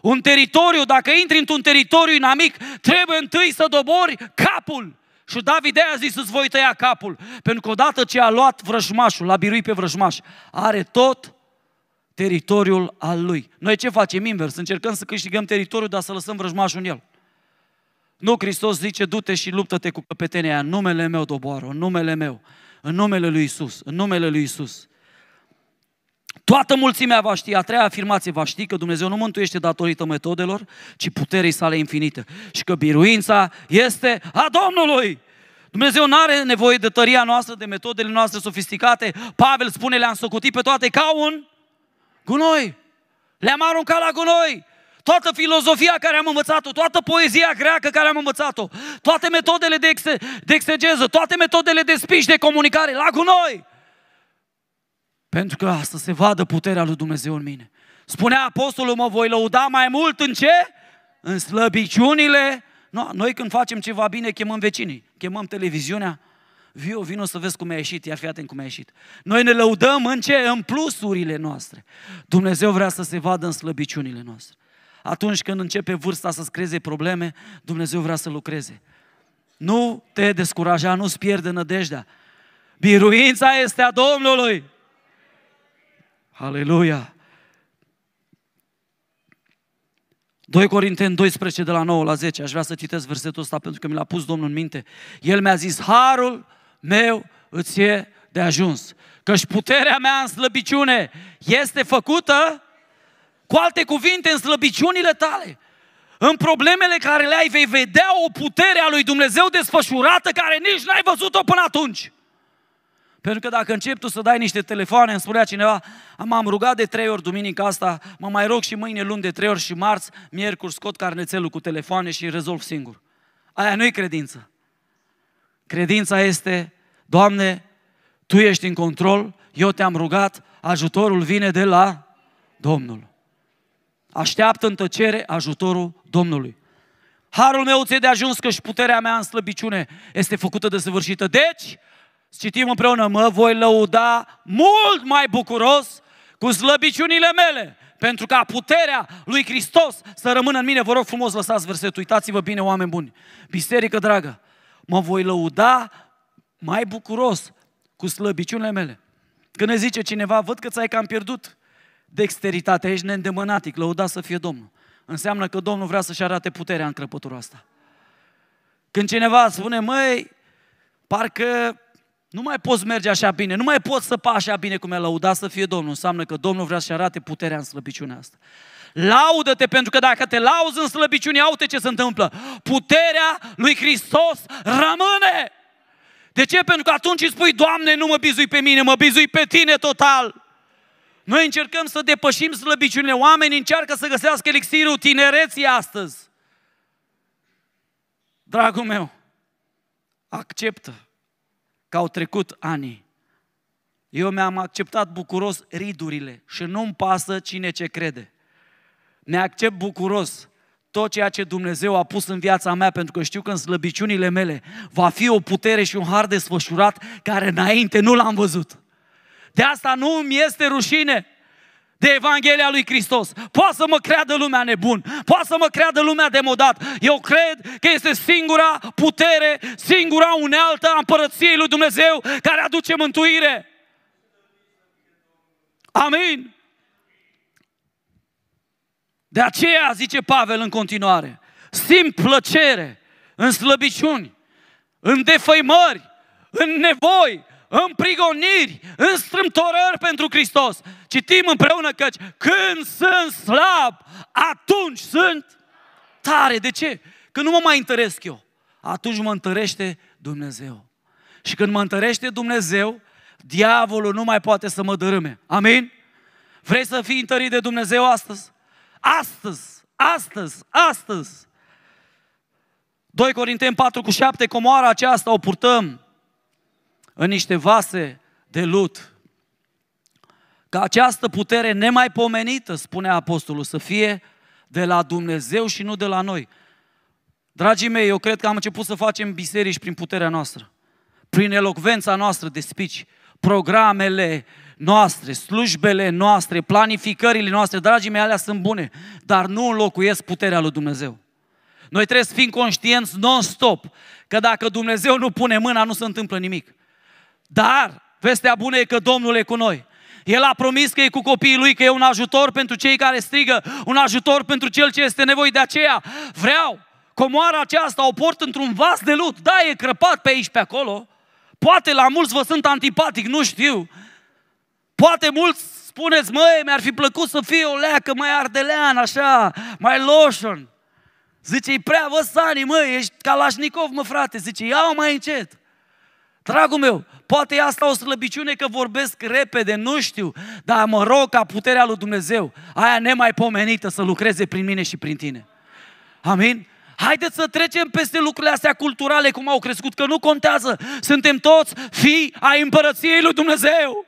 Un teritoriu, dacă intri într-un teritoriu inamic, trebuie întâi să dobori capul. Și David a zis, îți voi tăia capul. Pentru că odată ce a luat vrăjmașul, l-a biruit pe vrăjmaș, are tot teritoriul al lui. Noi ce facem invers? Încercăm să câștigăm teritoriul, dar să lăsăm vrăjmașul în el. Nu, Hristos zice, du-te și luptă-te cu căpetenia în numele meu, doboară, în numele meu, în numele lui Isus, în numele lui Isus. Toată mulțimea va ști, a treia afirmație va ști că Dumnezeu nu mântuiește datorită metodelor, ci puterii sale infinite. Și că biruința este a Domnului. Dumnezeu nu are nevoie de tăria noastră, de metodele noastre sofisticate. Pavel spune, le-am socotit pe toate ca un gunoi. Le-am aruncat la gunoi toată filozofia care am învățat-o, toată poezia greacă care am învățat-o, toate metodele de, exe, de exegeză, toate metodele de spiș, de comunicare, la cu noi! Pentru că asta se vadă puterea lui Dumnezeu în mine. Spunea apostolul, mă voi lăuda mai mult în ce? În slăbiciunile. No, noi când facem ceva bine, chemăm vecinii, chemăm televiziunea, Viu, vino să vezi cum a ieșit, ia fii atent cum a ieșit. Noi ne lăudăm în ce? În plusurile noastre. Dumnezeu vrea să se vadă în slăbiciunile noastre atunci când începe vârsta să-ți creeze probleme, Dumnezeu vrea să lucreze. Nu te descuraja, nu-ți pierde nădejdea. Biruința este a Domnului. Aleluia! 2 Corinteni 12, de la 9 la 10. Aș vrea să citesc versetul ăsta pentru că mi l-a pus Domnul în minte. El mi-a zis, harul meu îți e de ajuns. Căci puterea mea în slăbiciune este făcută cu alte cuvinte, în slăbiciunile tale, în problemele care le ai, vei vedea o putere a lui Dumnezeu desfășurată care nici n-ai văzut-o până atunci. Pentru că dacă începi tu să dai niște telefoane, îmi spunea cineva, m-am rugat de trei ori duminica asta, mă mai rog și mâine, luni de trei ori și marți, miercuri scot carnețelul cu telefoane și rezolv singur. Aia nu i credință. Credința este, Doamne, Tu ești în control, eu te-am rugat, ajutorul vine de la Domnul. Așteaptă în tăcere ajutorul Domnului. Harul meu ți-e de ajuns că și puterea mea în slăbiciune este făcută de săvârșită. Deci, citim împreună, mă voi lăuda mult mai bucuros cu slăbiciunile mele, pentru ca puterea lui Hristos să rămână în mine. Vă rog frumos, lăsați versetul, uitați-vă bine, oameni buni. Biserică dragă, mă voi lăuda mai bucuros cu slăbiciunile mele. Când ne zice cineva, văd că ți-ai cam pierdut, dexteritate, ești neîndemânatic, lăuda să fie Domnul. Înseamnă că Domnul vrea să-și arate puterea în crăpătura asta. Când cineva spune, măi, parcă nu mai poți merge așa bine, nu mai poți săpa așa bine cum e lăudat să fie Domnul. Înseamnă că Domnul vrea să-și arate puterea în slăbiciunea asta. Laudă-te, pentru că dacă te lauzi în slăbiciune, aute ce se întâmplă. Puterea lui Hristos rămâne. De ce? Pentru că atunci îi spui, Doamne, nu mă bizui pe mine, mă bizui pe Tine total. Noi încercăm să depășim slăbiciunile. Oamenii încearcă să găsească elixirul tinereții astăzi. Dragul meu, acceptă că au trecut ani. Eu mi-am acceptat bucuros ridurile și nu-mi pasă cine ce crede. Ne accept bucuros tot ceea ce Dumnezeu a pus în viața mea, pentru că știu că în slăbiciunile mele va fi o putere și un har desfășurat care înainte nu l-am văzut. De asta nu mi este rușine de Evanghelia lui Hristos. Poate să mă creadă lumea nebun, poate să mă creadă lumea demodat. Eu cred că este singura putere, singura unealtă a împărăției lui Dumnezeu care aduce mântuire. Amin. De aceea, zice Pavel în continuare, simt plăcere în slăbiciuni, în defăimări, în nevoi, în prigoniri, în strâmtorări pentru Hristos. Citim împreună căci când sunt slab, atunci sunt tare. De ce? Că nu mă mai întăresc eu. Atunci mă întărește Dumnezeu. Și când mă întărește Dumnezeu, diavolul nu mai poate să mă dărâme. Amin? Vrei să fii întărit de Dumnezeu astăzi? Astăzi, astăzi, astăzi. 2 Corinteni 4 cu 7, comoara aceasta o purtăm în niște vase de lut. Ca această putere nemaipomenită, spune apostolul, să fie de la Dumnezeu și nu de la noi. Dragii mei, eu cred că am început să facem biserici prin puterea noastră, prin elocvența noastră de spici, programele noastre, slujbele noastre, planificările noastre, dragii mei, alea sunt bune, dar nu înlocuiesc puterea lui Dumnezeu. Noi trebuie să fim conștienți non-stop că dacă Dumnezeu nu pune mâna, nu se întâmplă nimic. Dar vestea bună e că Domnul e cu noi. El a promis că e cu copiii lui, că e un ajutor pentru cei care strigă, un ajutor pentru cel ce este nevoie. De aceea vreau comoara aceasta, o port într-un vas de lut. Da, e crăpat pe aici, pe acolo. Poate la mulți vă sunt antipatic, nu știu. Poate mulți spuneți, măi, mi-ar fi plăcut să fie o leacă mai ardelean, așa, mai lotion. Zice, e prea văsani, măi, ești Kalashnikov, mă, frate. Zice, ia mai încet. Dragul meu, poate e asta o slăbiciune că vorbesc repede, nu știu, dar mă rog ca puterea lui Dumnezeu, aia nemaipomenită să lucreze prin mine și prin tine. Amin? Haideți să trecem peste lucrurile astea culturale, cum au crescut, că nu contează. Suntem toți fii ai împărăției lui Dumnezeu.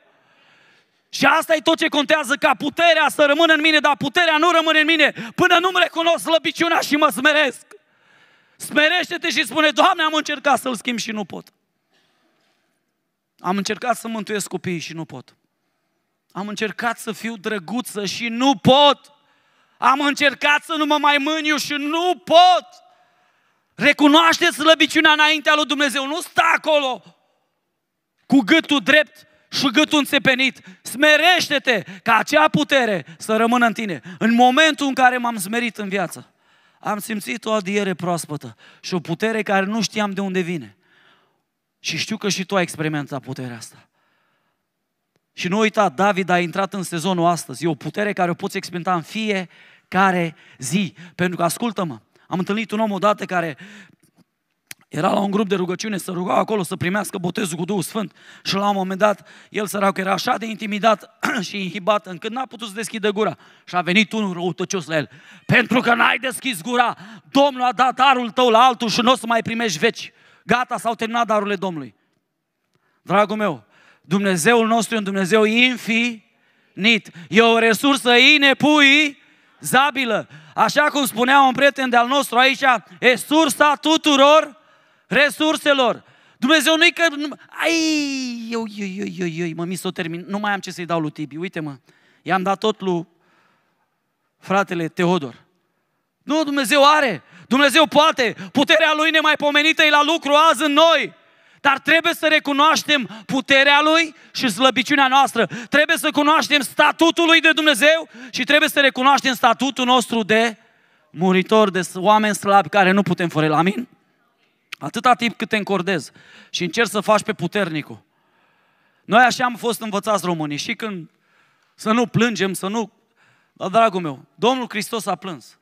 Și asta e tot ce contează, ca puterea să rămână în mine, dar puterea nu rămâne în mine până nu-mi recunosc slăbiciunea și mă smeresc. Smerește-te și spune, Doamne, am încercat să-L schimb și nu pot. Am încercat să mântuiesc copiii și nu pot. Am încercat să fiu drăguță și nu pot. Am încercat să nu mă mai mâniu și nu pot. Recunoaște slăbiciunea înaintea lui Dumnezeu. Nu sta acolo cu gâtul drept și gâtul înțepenit. Smerește-te ca acea putere să rămână în tine. În momentul în care m-am smerit în viață, am simțit o adiere proaspătă și o putere care nu știam de unde vine. Și știu că și tu ai experimentat puterea asta. Și nu uita, David a intrat în sezonul astăzi. E o putere care o poți experimenta în fiecare zi. Pentru că, ascultă-mă, am întâlnit un om odată care era la un grup de rugăciune, să ruga acolo să primească botezul cu Duhul Sfânt și la un moment dat el sărac era așa de intimidat și inhibat încât n-a putut să deschidă gura. Și a venit unul răutăcios la el. Pentru că n-ai deschis gura, Domnul a dat arul tău la altul și nu o să mai primești veci. Gata, s-au terminat darurile Domnului. Dragul meu, Dumnezeul nostru e un Dumnezeu infinit. E o resursă zabilă. Așa cum spunea un prieten de-al nostru aici, e sursa tuturor resurselor. Dumnezeu nu-i că... Ai, eu, eu, eu, eu, eu, mă, mi s-o termin. Nu mai am ce să-i dau lui Tibi. Uite, mă, i-am dat tot lui fratele Teodor. Nu, Dumnezeu are. Dumnezeu poate, puterea Lui nemaipomenită e la lucru azi în noi. Dar trebuie să recunoaștem puterea Lui și slăbiciunea noastră. Trebuie să cunoaștem statutul Lui de Dumnezeu și trebuie să recunoaștem statutul nostru de muritor, de oameni slabi care nu putem fără la Amin? Atâta timp cât te încordez și încerci să faci pe puternicul. Noi așa am fost învățați românii și când să nu plângem, să nu... Dar dragul meu, Domnul Hristos a plâns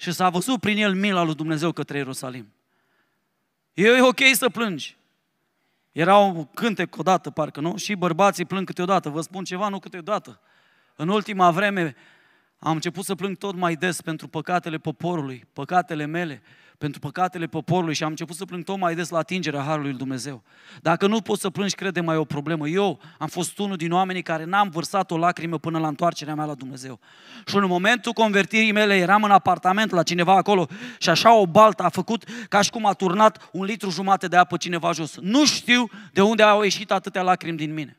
și s-a văzut prin el mila lui Dumnezeu către Ierusalim. E ok să plângi. Era un cântec odată, parcă, nu? Și bărbații plâng câteodată. Vă spun ceva, nu câteodată. În ultima vreme am început să plâng tot mai des pentru păcatele poporului, păcatele mele pentru păcatele poporului și am început să plâng tot mai des la atingerea Harului lui Dumnezeu. Dacă nu poți să plângi, crede mai o problemă. Eu am fost unul din oamenii care n-am vărsat o lacrimă până la întoarcerea mea la Dumnezeu. Și în momentul convertirii mele eram în apartament la cineva acolo și așa o baltă a făcut ca și cum a turnat un litru jumate de apă cineva jos. Nu știu de unde au ieșit atâtea lacrimi din mine.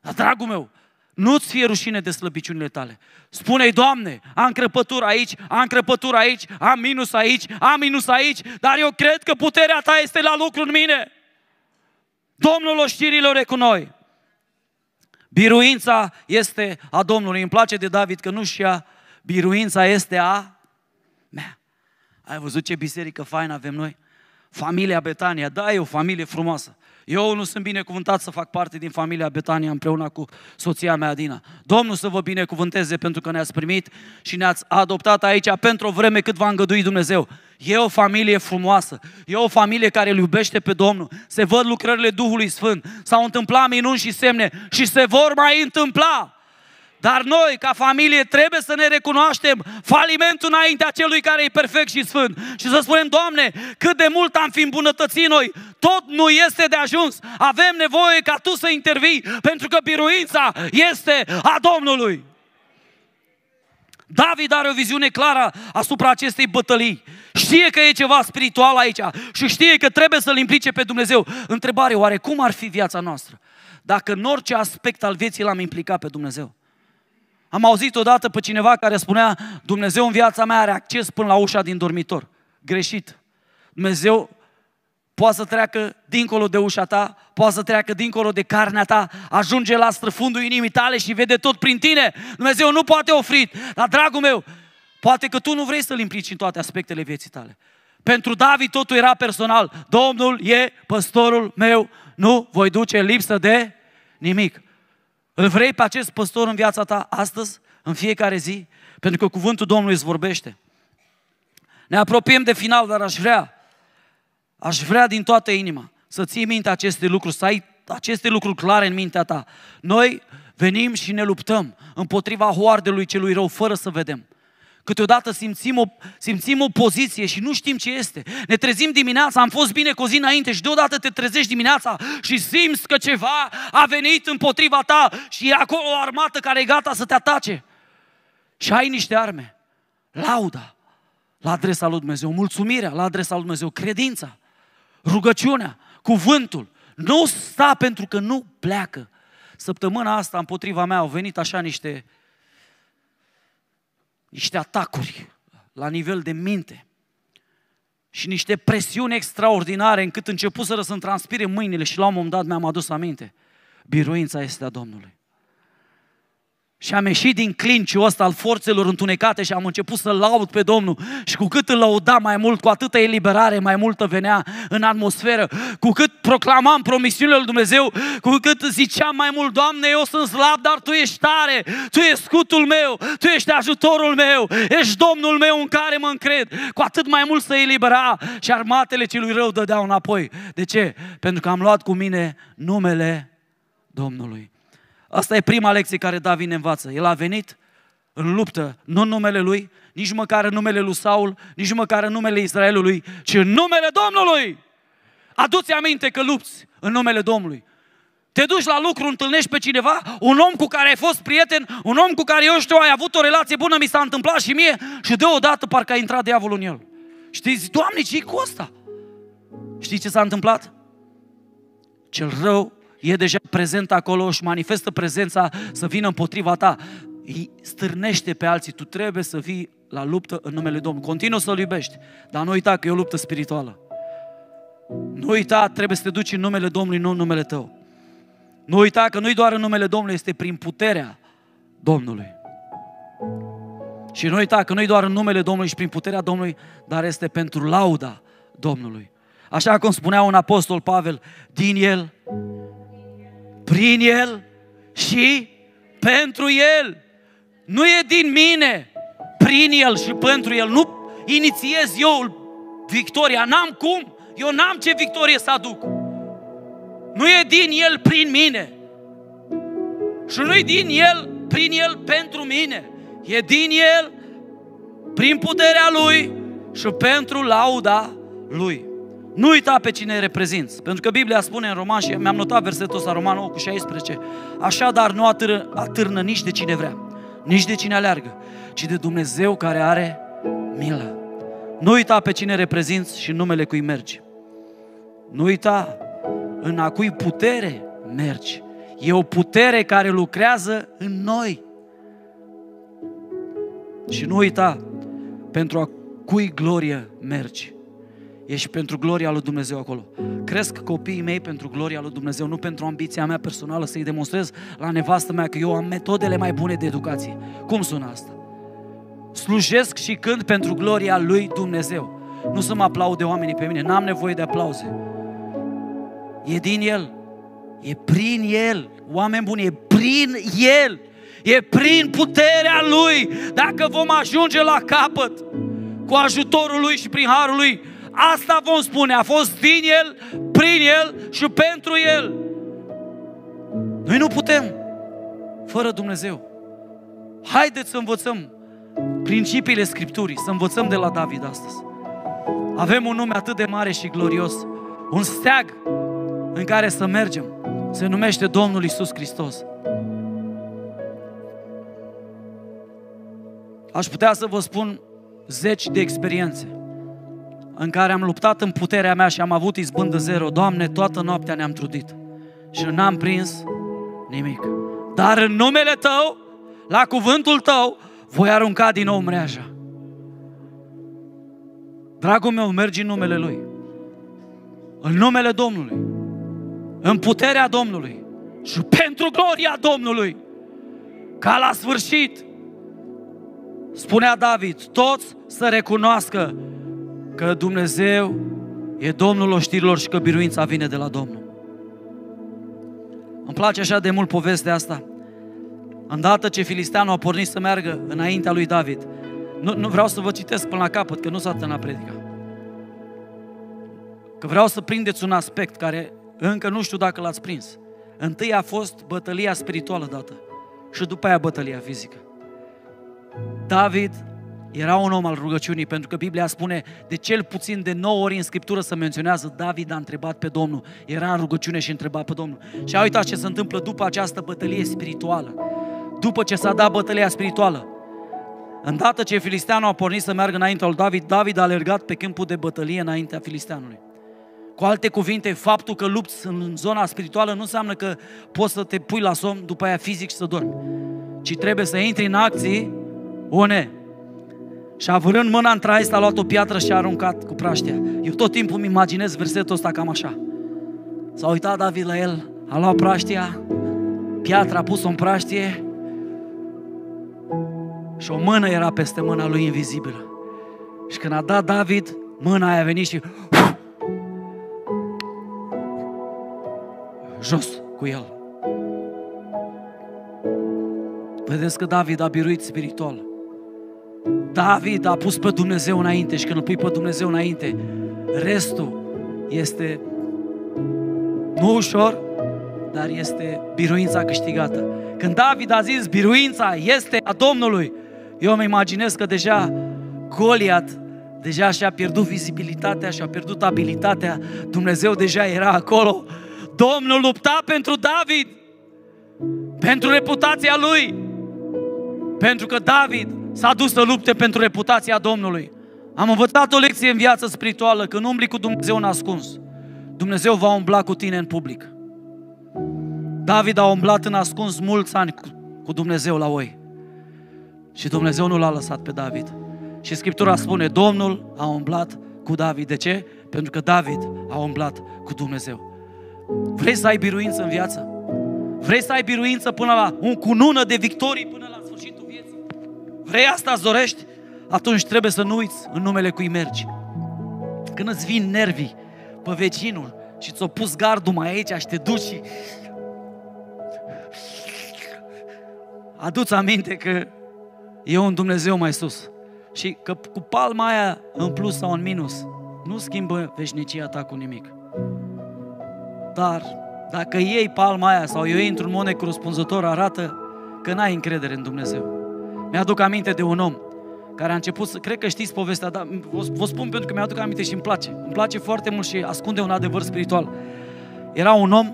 Dar dragul meu, nu-ți fie rușine de slăbiciunile tale. Spune-i, Doamne, am crăpătură aici, am crăpătură aici, am minus aici, am minus aici, dar eu cred că puterea Ta este la lucru în mine. Domnul oștirilor e cu noi. Biruința este a Domnului. Îmi place de David că nu și-a, biruința este a mea. Ai văzut ce biserică faină avem noi? Familia Betania, da, e o familie frumoasă. Eu nu sunt binecuvântat să fac parte din familia Betania împreună cu soția mea Adina. Domnul să vă binecuvânteze pentru că ne-ați primit și ne-ați adoptat aici pentru o vreme cât v-a îngăduit Dumnezeu. E o familie frumoasă, e o familie care îl iubește pe Domnul, se văd lucrările Duhului Sfânt, s-au întâmplat minuni și semne și se vor mai întâmpla. Dar noi, ca familie, trebuie să ne recunoaștem falimentul înaintea celui care e perfect și sfânt. Și să spunem, Doamne, cât de mult am fi îmbunătățit noi, tot nu este de ajuns. Avem nevoie ca Tu să intervii, pentru că biruința este a Domnului. David are o viziune clară asupra acestei bătălii. Știe că e ceva spiritual aici și știe că trebuie să-L implice pe Dumnezeu. Întrebare, oare cum ar fi viața noastră? Dacă în orice aspect al vieții l-am implicat pe Dumnezeu. Am auzit odată pe cineva care spunea, Dumnezeu în viața mea are acces până la ușa din dormitor. Greșit. Dumnezeu poate să treacă dincolo de ușa ta, poate să treacă dincolo de carnea ta, ajunge la străfundul inimii tale și vede tot prin tine. Dumnezeu nu poate ofri, dar dragul meu, poate că tu nu vrei să-L implici în toate aspectele vieții tale. Pentru David totul era personal. Domnul e păstorul meu, nu voi duce lipsă de nimic. Îl vrei pe acest păstor în viața ta astăzi, în fiecare zi? Pentru că cuvântul Domnului îți vorbește. Ne apropiem de final, dar aș vrea, aș vrea din toată inima să ții minte aceste lucruri, să ai aceste lucruri clare în mintea ta. Noi venim și ne luptăm împotriva hoardelui celui rău fără să vedem. Câteodată simțim o, simțim o poziție și nu știm ce este. Ne trezim dimineața, am fost bine cu o zi înainte și deodată te trezești dimineața și simți că ceva a venit împotriva ta și e acolo o armată care e gata să te atace. Și ai niște arme. Lauda la adresa lui Dumnezeu, mulțumirea la adresa lui Dumnezeu, credința, rugăciunea, cuvântul. Nu sta pentru că nu pleacă. Săptămâna asta împotriva mea au venit așa niște niște atacuri la nivel de minte și niște presiuni extraordinare încât începuseră să-mi transpire mâinile și la un moment dat mi-am adus aminte. Biruința este a Domnului. Și am ieșit din clinciul ăsta al forțelor întunecate și am început să laud pe Domnul. Și cu cât îl lauda mai mult, cu atâta eliberare mai multă venea în atmosferă. Cu cât proclamam promisiunile lui Dumnezeu, cu cât ziceam mai mult, Doamne, eu sunt slab, dar Tu ești tare, Tu ești scutul meu, Tu ești ajutorul meu, ești Domnul meu în care mă încred. Cu atât mai mult să elibera și armatele celui rău dădeau înapoi. De ce? Pentru că am luat cu mine numele Domnului. Asta e prima lecție care David ne învață. El a venit în luptă, nu în numele lui, nici măcar în numele lui Saul, nici măcar în numele Israelului, ci în numele Domnului. Aduți aminte că lupți în numele Domnului. Te duci la lucru, întâlnești pe cineva, un om cu care ai fost prieten, un om cu care eu știu ai avut o relație bună, mi s-a întâmplat și mie și deodată parcă a intrat diavolul în el. Știți, Doamne, ce cu asta? Știi ce s-a întâmplat? Cel rău e deja prezent acolo și manifestă prezența să vină împotriva ta. Îi stârnește pe alții, tu trebuie să vii la luptă în numele Domnului. Continuă să-L iubești, dar nu uita că e o luptă spirituală. Nu uita, trebuie să te duci în numele Domnului, nu în numele tău. Nu uita că nu-i doar în numele Domnului, este prin puterea Domnului. Și nu uita că nu-i doar în numele Domnului și prin puterea Domnului, dar este pentru lauda Domnului. Așa cum spunea un apostol Pavel, din el prin El și pentru El. Nu e din mine, prin El și pentru El. Nu inițiez eu victoria, n-am cum, eu n-am ce victorie să aduc. Nu e din El prin mine. Și nu e din El, prin El pentru mine. E din El, prin puterea Lui și pentru lauda Lui. Nu uita pe cine reprezinți. Pentru că Biblia spune în Roman, și mi-am notat versetul ăsta, Roman 8 cu 16, dar nu atârnă, atârnă nici de cine vrea, nici de cine aleargă, ci de Dumnezeu care are milă. Nu uita pe cine reprezinți și numele cui mergi. Nu uita în a cui putere mergi. E o putere care lucrează în noi. Și nu uita pentru a cui glorie mergi. Ești pentru gloria lui Dumnezeu acolo. Cresc copiii mei pentru gloria lui Dumnezeu, nu pentru ambiția mea personală să-i demonstrez la nevastă mea că eu am metodele mai bune de educație. Cum sună asta? Slujesc și când pentru gloria lui Dumnezeu. Nu să mă aplaude oamenii pe mine, n-am nevoie de aplauze. E din El, e prin El, oameni buni, e prin El, e prin puterea Lui. Dacă vom ajunge la capăt, cu ajutorul Lui și prin Harul Lui, Asta vom spune, a fost din El, prin El și pentru El. Noi nu putem fără Dumnezeu. Haideți să învățăm principiile Scripturii, să învățăm de la David astăzi. Avem un nume atât de mare și glorios, un steag în care să mergem. Se numește Domnul Isus Hristos. Aș putea să vă spun zeci de experiențe în care am luptat în puterea mea și am avut izbândă zero. Doamne, toată noaptea ne-am trudit și n-am prins nimic. Dar în numele Tău, la cuvântul Tău, voi arunca din nou mreaja. Dragul meu, mergi în numele Lui. În numele Domnului. În puterea Domnului. Și pentru gloria Domnului. Ca la sfârșit, spunea David, toți să recunoască că Dumnezeu e Domnul oștirilor și că biruința vine de la Domnul. Îmi place așa de mult povestea asta. Îndată ce Filisteanul a pornit să meargă înaintea lui David, nu, nu vreau să vă citesc până la capăt, că nu s-a tăna predica. Că vreau să prindeți un aspect care încă nu știu dacă l-ați prins. Întâi a fost bătălia spirituală dată și după aia bătălia fizică. David era un om al rugăciunii, pentru că Biblia spune de cel puțin de 9 ori în Scriptură să menționează David a întrebat pe Domnul. Era în rugăciune și întreba pe Domnul. Și a uitat ce se întâmplă după această bătălie spirituală. După ce s-a dat bătălia spirituală, Îndată ce filisteanul a pornit să meargă înaintea lui David, David a alergat pe câmpul de bătălie înaintea filisteanului. Cu alte cuvinte, faptul că lupți în zona spirituală nu înseamnă că poți să te pui la somn, după aia fizic și să dormi, ci trebuie să intri în acții une, și având mâna în trai, a luat o piatră și a aruncat cu praștea. Eu tot timpul îmi imaginez versetul ăsta cam așa. S-a uitat David la el, a luat praștea, piatra a pus-o în praștie și o mână era peste mâna lui invizibilă. Și când a dat David, mâna aia a venit și jos cu el. Vedeți că David a biruit spiritual. David a pus pe Dumnezeu înainte și când îl pui pe Dumnezeu înainte, restul este nu ușor, dar este biruința câștigată. Când David a zis, biruința este a Domnului, eu îmi imaginez că deja Goliat deja și-a pierdut vizibilitatea, și-a pierdut abilitatea, Dumnezeu deja era acolo. Domnul lupta pentru David, pentru reputația lui, pentru că David S-a dus să lupte pentru reputația Domnului. Am învățat o lecție în viața spirituală, când umbli cu Dumnezeu în ascuns. Dumnezeu va umbla cu tine în public. David a umblat în ascuns mulți ani cu Dumnezeu la oi. Și Dumnezeu nu l-a lăsat pe David. Și Scriptura spune, Domnul a umblat cu David. De ce? Pentru că David a umblat cu Dumnezeu. Vrei să ai biruință în viață? Vrei să ai biruință până la un cunună de victorii până la Vrei asta, zorești? Atunci trebuie să nu uiți în numele cui mergi. Când îți vin nervii pe vecinul și ți-o pus gardul mai aici și te duci și... Aduți aminte că e un Dumnezeu mai sus și că cu palma aia în plus sau în minus nu schimbă veșnicia ta cu nimic. Dar dacă iei palma aia sau eu intru în mod necorespunzător, arată că n-ai încredere în Dumnezeu. Mi-aduc aminte de un om care a început să... Cred că știți povestea, dar vă spun pentru că mi-aduc aminte și îmi place. Îmi place foarte mult și ascunde un adevăr spiritual. Era un om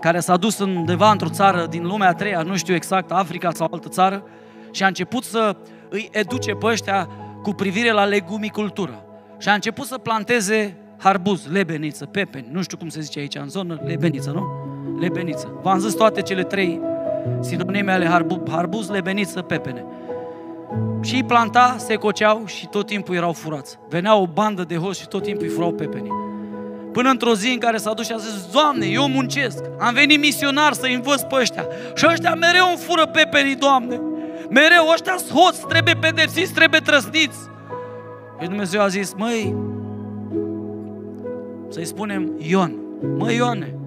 care s-a dus undeva într-o țară din lumea a treia, nu știu exact, Africa sau altă țară, și a început să îi educe pe ăștia cu privire la legumicultură. Și a început să planteze harbuz, lebeniță, pepeni, nu știu cum se zice aici în zonă, lebeniță, nu? Lebeniță. V-am zis toate cele trei sinonime ale harbuz, harbuz lebeniță, pepene. Și îi planta, se coceau și tot timpul erau furați. Venea o bandă de hoți și tot timpul îi furau pepenii. Până într-o zi în care s-a dus și a zis, Doamne, eu muncesc, am venit misionar să-i învăț pe ăștia. Și ăștia mereu îmi fură pepenii, Doamne. Mereu, ăștia hoți, trebuie pedepsiți, trebuie trăsniți. Și Dumnezeu a zis, măi, să-i spunem Ion. Măi Ione,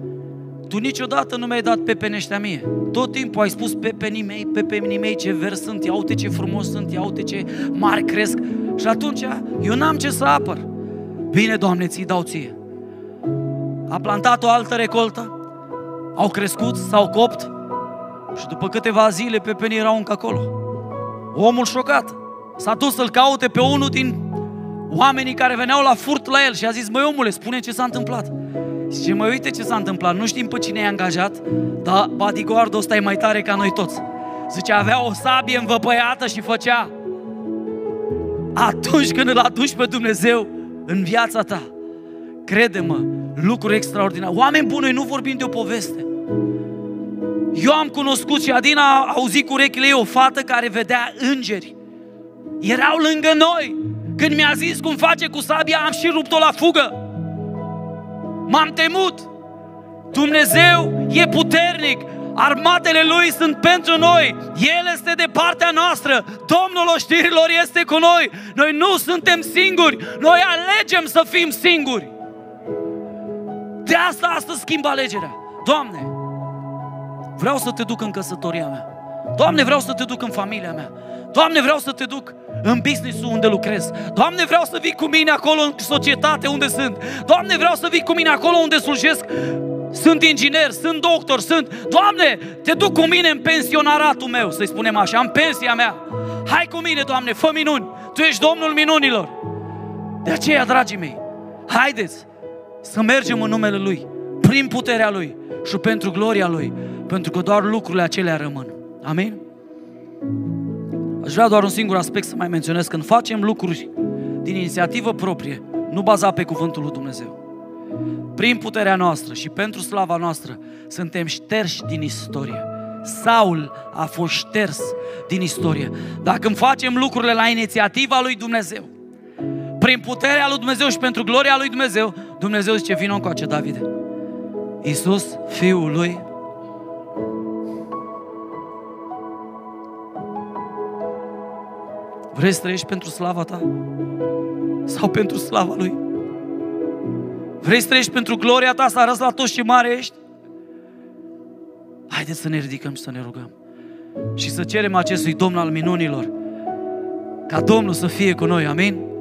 tu niciodată nu mi-ai dat pepeneștea mie. Tot timpul ai spus pepenii mei, pepenii mei, ce vers sunt, iau ce frumos sunt, iau ce mari cresc. Și atunci eu n-am ce să apăr. Bine, Doamne, ți dau ție. A plantat o altă recoltă, au crescut, s-au copt și după câteva zile pepenii erau încă acolo. Omul șocat s-a dus să-l caute pe unul din oamenii care veneau la furt la el și a zis, măi omule, spune ce s-a întâmplat. Zice, mă uite ce s-a întâmplat, nu știm pe cine e angajat, dar bodyguardul ăsta e mai tare ca noi toți. Zice, avea o sabie învăpăiată și făcea. Atunci când îl aduci pe Dumnezeu în viața ta, crede-mă, lucruri extraordinare. Oameni buni, noi nu vorbim de o poveste. Eu am cunoscut și Adina a auzit cu urechile ei o fată care vedea îngeri. Erau lângă noi. Când mi-a zis cum face cu sabia, am și rupt-o la fugă. M-am temut. Dumnezeu e puternic. Armatele Lui sunt pentru noi. El este de partea noastră. Domnul oștirilor este cu noi. Noi nu suntem singuri. Noi alegem să fim singuri. De asta astăzi schimb alegerea. Doamne, vreau să te duc în căsătoria mea. Doamne, vreau să te duc în familia mea. Doamne, vreau să te duc în businessul unde lucrez. Doamne, vreau să vii cu mine acolo în societate unde sunt. Doamne, vreau să vii cu mine acolo unde slujesc. Sunt inginer, sunt doctor, sunt... Doamne, te duc cu mine în pensionaratul meu, să-i spunem așa, în pensia mea. Hai cu mine, Doamne, fă minuni. Tu ești Domnul minunilor. De aceea, dragii mei, haideți să mergem în numele Lui, prin puterea Lui și pentru gloria Lui, pentru că doar lucrurile acelea rămân. Amin? Aș vrea doar un singur aspect să mai menționez. Când facem lucruri din inițiativă proprie, nu baza pe cuvântul lui Dumnezeu. Prin puterea noastră și pentru slava noastră, suntem șterși din istorie. Saul a fost șters din istorie. Dacă îmi facem lucrurile la inițiativa lui Dumnezeu, prin puterea lui Dumnezeu și pentru gloria lui Dumnezeu, Dumnezeu zice, vină încoace, David. Iisus, Fiul lui Vrei să trăiești pentru slava ta? Sau pentru slava Lui? Vrei să trăiești pentru gloria ta, să arăți la toți și mare ești? Haideți să ne ridicăm și să ne rugăm. Și să cerem acestui Domn al minunilor ca Domnul să fie cu noi, amin?